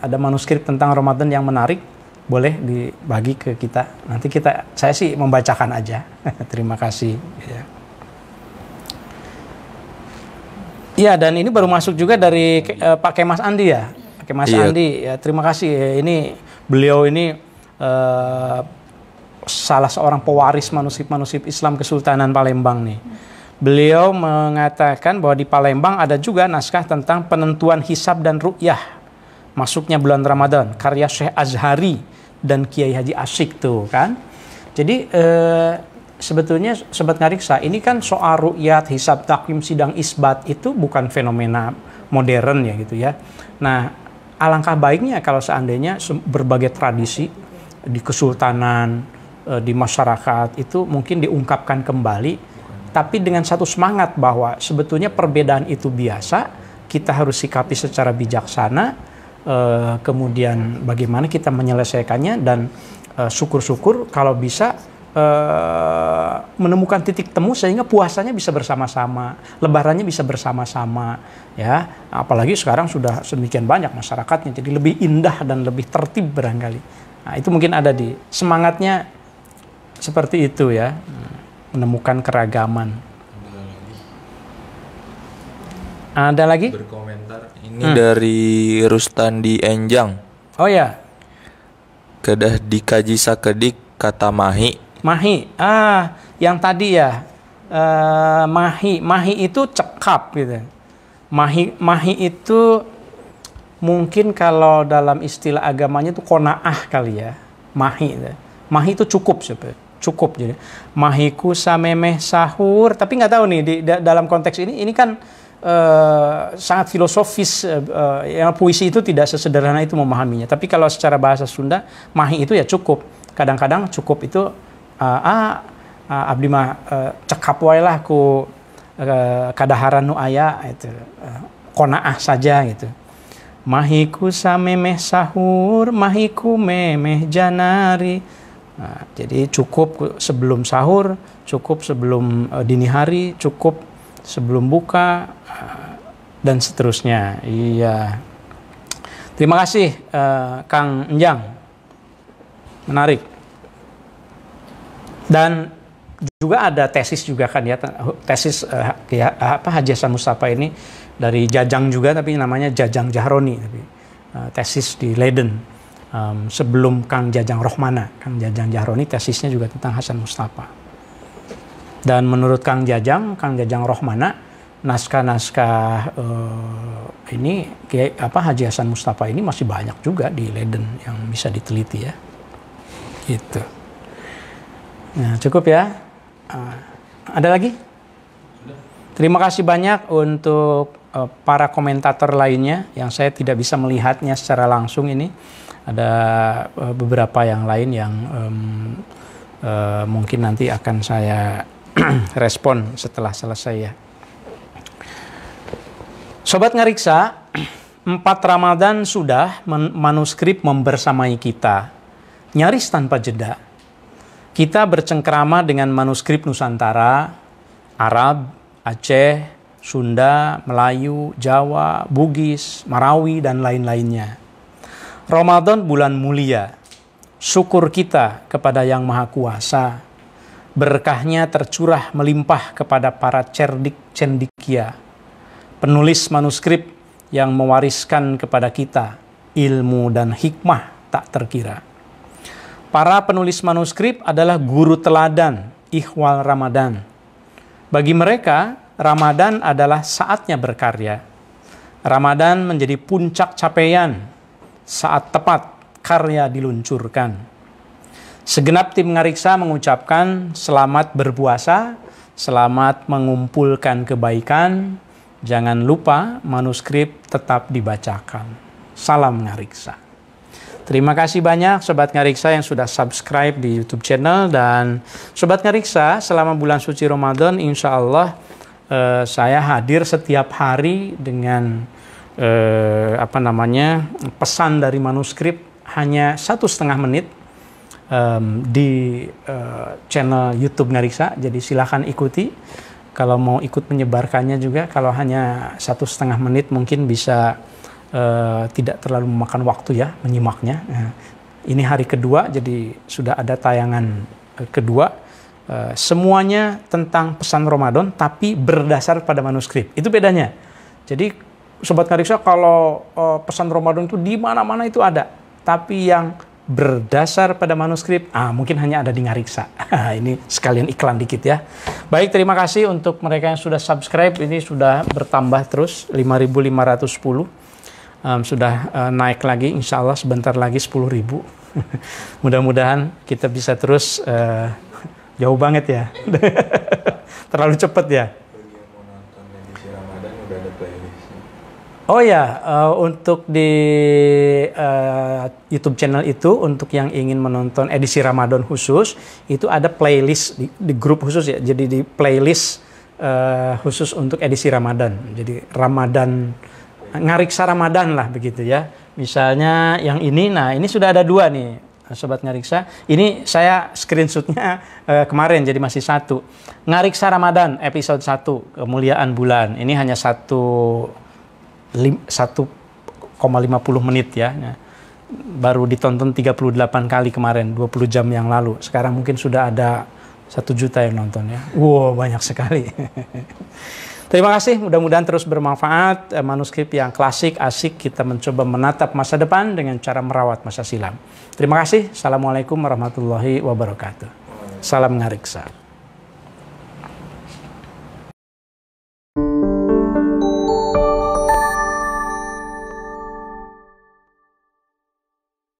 ada manuskrip tentang Ramadan yang menarik boleh dibagi ke kita. Nanti kita saya sih membacakan aja. Terima kasih. Ya. Iya dan ini baru masuk juga dari uh, pakai Mas Andi ya. Pak Kemas iya. Andi ya terima kasih ya. ini beliau ini uh, salah seorang pewaris manusia-manusia Islam Kesultanan Palembang nih. Beliau mengatakan bahwa di Palembang ada juga naskah tentang penentuan hisab dan rukyah Masuknya bulan Ramadan, karya Syekh Azhari dan Kiai Haji Asyik tuh kan. Jadi eh, sebetulnya sobat ngariksa ini kan soal rukyat hisab takwim sidang isbat itu bukan fenomena modern ya gitu ya nah alangkah baiknya kalau seandainya berbagai tradisi di kesultanan eh, di masyarakat itu mungkin diungkapkan kembali tapi dengan satu semangat bahwa sebetulnya perbedaan itu biasa kita harus sikapi secara bijaksana eh, kemudian bagaimana kita menyelesaikannya dan eh, syukur-syukur kalau bisa Eh, menemukan titik temu sehingga puasanya bisa bersama-sama, lebarannya bisa bersama-sama, ya. Apalagi sekarang sudah sedemikian banyak masyarakatnya, jadi lebih indah dan lebih tertib barangkali. Nah, itu mungkin ada di semangatnya seperti itu ya, menemukan keragaman. Ada lagi? Berkomentar ini hmm. dari Rustandi Enjang. Oh ya. Kedah dikaji sakedik kata mahi Mahi. Ah, yang tadi ya. Uh, mahi, mahi itu cekap gitu. Mahi mahi itu mungkin kalau dalam istilah agamanya itu konaah kali ya. Mahi. Gitu. Mahi itu cukup sih, cukup jadi mahiku samemeh sahur tapi nggak tahu nih di, di dalam konteks ini ini kan Uh, sangat filosofis uh, uh, yang puisi itu tidak sesederhana itu memahaminya tapi kalau secara bahasa Sunda mahi itu ya cukup kadang-kadang cukup itu uh, ah uh, abdi mah uh, cekap wae lah ku uh, kadaharan nu aya itu uh, e, konaah saja gitu mahiku samemeh sahur mahiku memeh janari nah, jadi cukup sebelum sahur cukup sebelum uh, dini hari cukup sebelum buka uh, dan seterusnya iya terima kasih uh, Kang Enjang menarik dan juga ada tesis juga kan ya tesis uh, ya, apa Haji Hasan Mustafa ini dari Jajang juga tapi namanya Jajang Jahroni tapi uh, tesis di Leiden um, sebelum Kang Jajang Rohmana Kang Jajang Jahroni tesisnya juga tentang Hasan Mustafa dan menurut Kang Jajang Kang Jajang Rohmana naskah-naskah uh, ini apa Haji Hasan Mustafa ini masih banyak juga di Leiden yang bisa diteliti ya gitu. Nah, cukup ya. Ah, ada lagi? Terima kasih banyak untuk eh, para komentator lainnya yang saya tidak bisa melihatnya secara langsung ini. Ada eh, beberapa yang lain yang um, uh, mungkin nanti akan saya respon setelah selesai ya. Sobat ngeriksa, empat Ramadan sudah manuskrip membersamai kita. Nyaris tanpa jeda kita bercengkrama dengan manuskrip Nusantara, Arab, Aceh, Sunda, Melayu, Jawa, Bugis, Marawi, dan lain-lainnya. Ramadan bulan mulia, syukur kita kepada Yang Maha Kuasa. Berkahnya tercurah melimpah kepada para cerdik cendikia, penulis manuskrip yang mewariskan kepada kita ilmu dan hikmah tak terkira. Para penulis manuskrip adalah guru teladan ikhwal Ramadan. Bagi mereka, Ramadan adalah saatnya berkarya. Ramadan menjadi puncak capaian, saat tepat karya diluncurkan. Segenap tim ngariksa mengucapkan selamat berpuasa, selamat mengumpulkan kebaikan, jangan lupa manuskrip tetap dibacakan. Salam ngariksa. Terima kasih banyak Sobat Ngariksa yang sudah subscribe di YouTube channel dan Sobat Ngariksa selama bulan suci Ramadan insya Allah eh, saya hadir setiap hari dengan eh, apa namanya pesan dari manuskrip hanya satu setengah menit um, di uh, channel YouTube Ngariksa. Jadi silahkan ikuti. Kalau mau ikut menyebarkannya juga, kalau hanya satu setengah menit mungkin bisa Eh, tidak terlalu memakan waktu ya menyimaknya. Eh, ini hari kedua, jadi sudah ada tayangan eh, kedua. semuanya tentang pesan Ramadan, tapi berdasar pada manuskrip. Itu bedanya. Jadi sobat Kariksa, kalau pesan Ramadan itu di mana-mana itu ada, tapi yang berdasar pada manuskrip, ah mungkin hanya ada di Ngariksa. ini sekalian iklan dikit ya. Baik, terima kasih untuk mereka yang sudah subscribe. Ini sudah bertambah terus 5510 um, sudah uh, naik lagi insya Allah sebentar lagi 10 ribu mudah-mudahan kita bisa terus uh, jauh banget ya terlalu cepat ya Oh ya, uh, untuk di uh, YouTube channel itu untuk yang ingin menonton edisi Ramadan khusus itu ada playlist di, di grup khusus ya. Jadi di playlist uh, khusus untuk edisi Ramadan. Jadi Ramadan ngariksa Ramadan lah begitu ya. Misalnya yang ini, nah ini sudah ada dua nih eh, Sobat Ngariksa. Ini saya screenshotnya e, kemarin jadi masih satu. Ngariksa Ramadan episode 1 kemuliaan bulan. Ini hanya satu 1,50 menit ya. Nah, baru ditonton 38 kali kemarin 20 jam yang lalu. Sekarang mungkin sudah ada satu juta yang nonton ya. Wow banyak sekali. Terima kasih, mudah-mudahan terus bermanfaat. Eh, manuskrip yang klasik, asik, kita mencoba menatap masa depan dengan cara merawat masa silam. Terima kasih. Assalamualaikum warahmatullahi wabarakatuh. Salam ngariksa.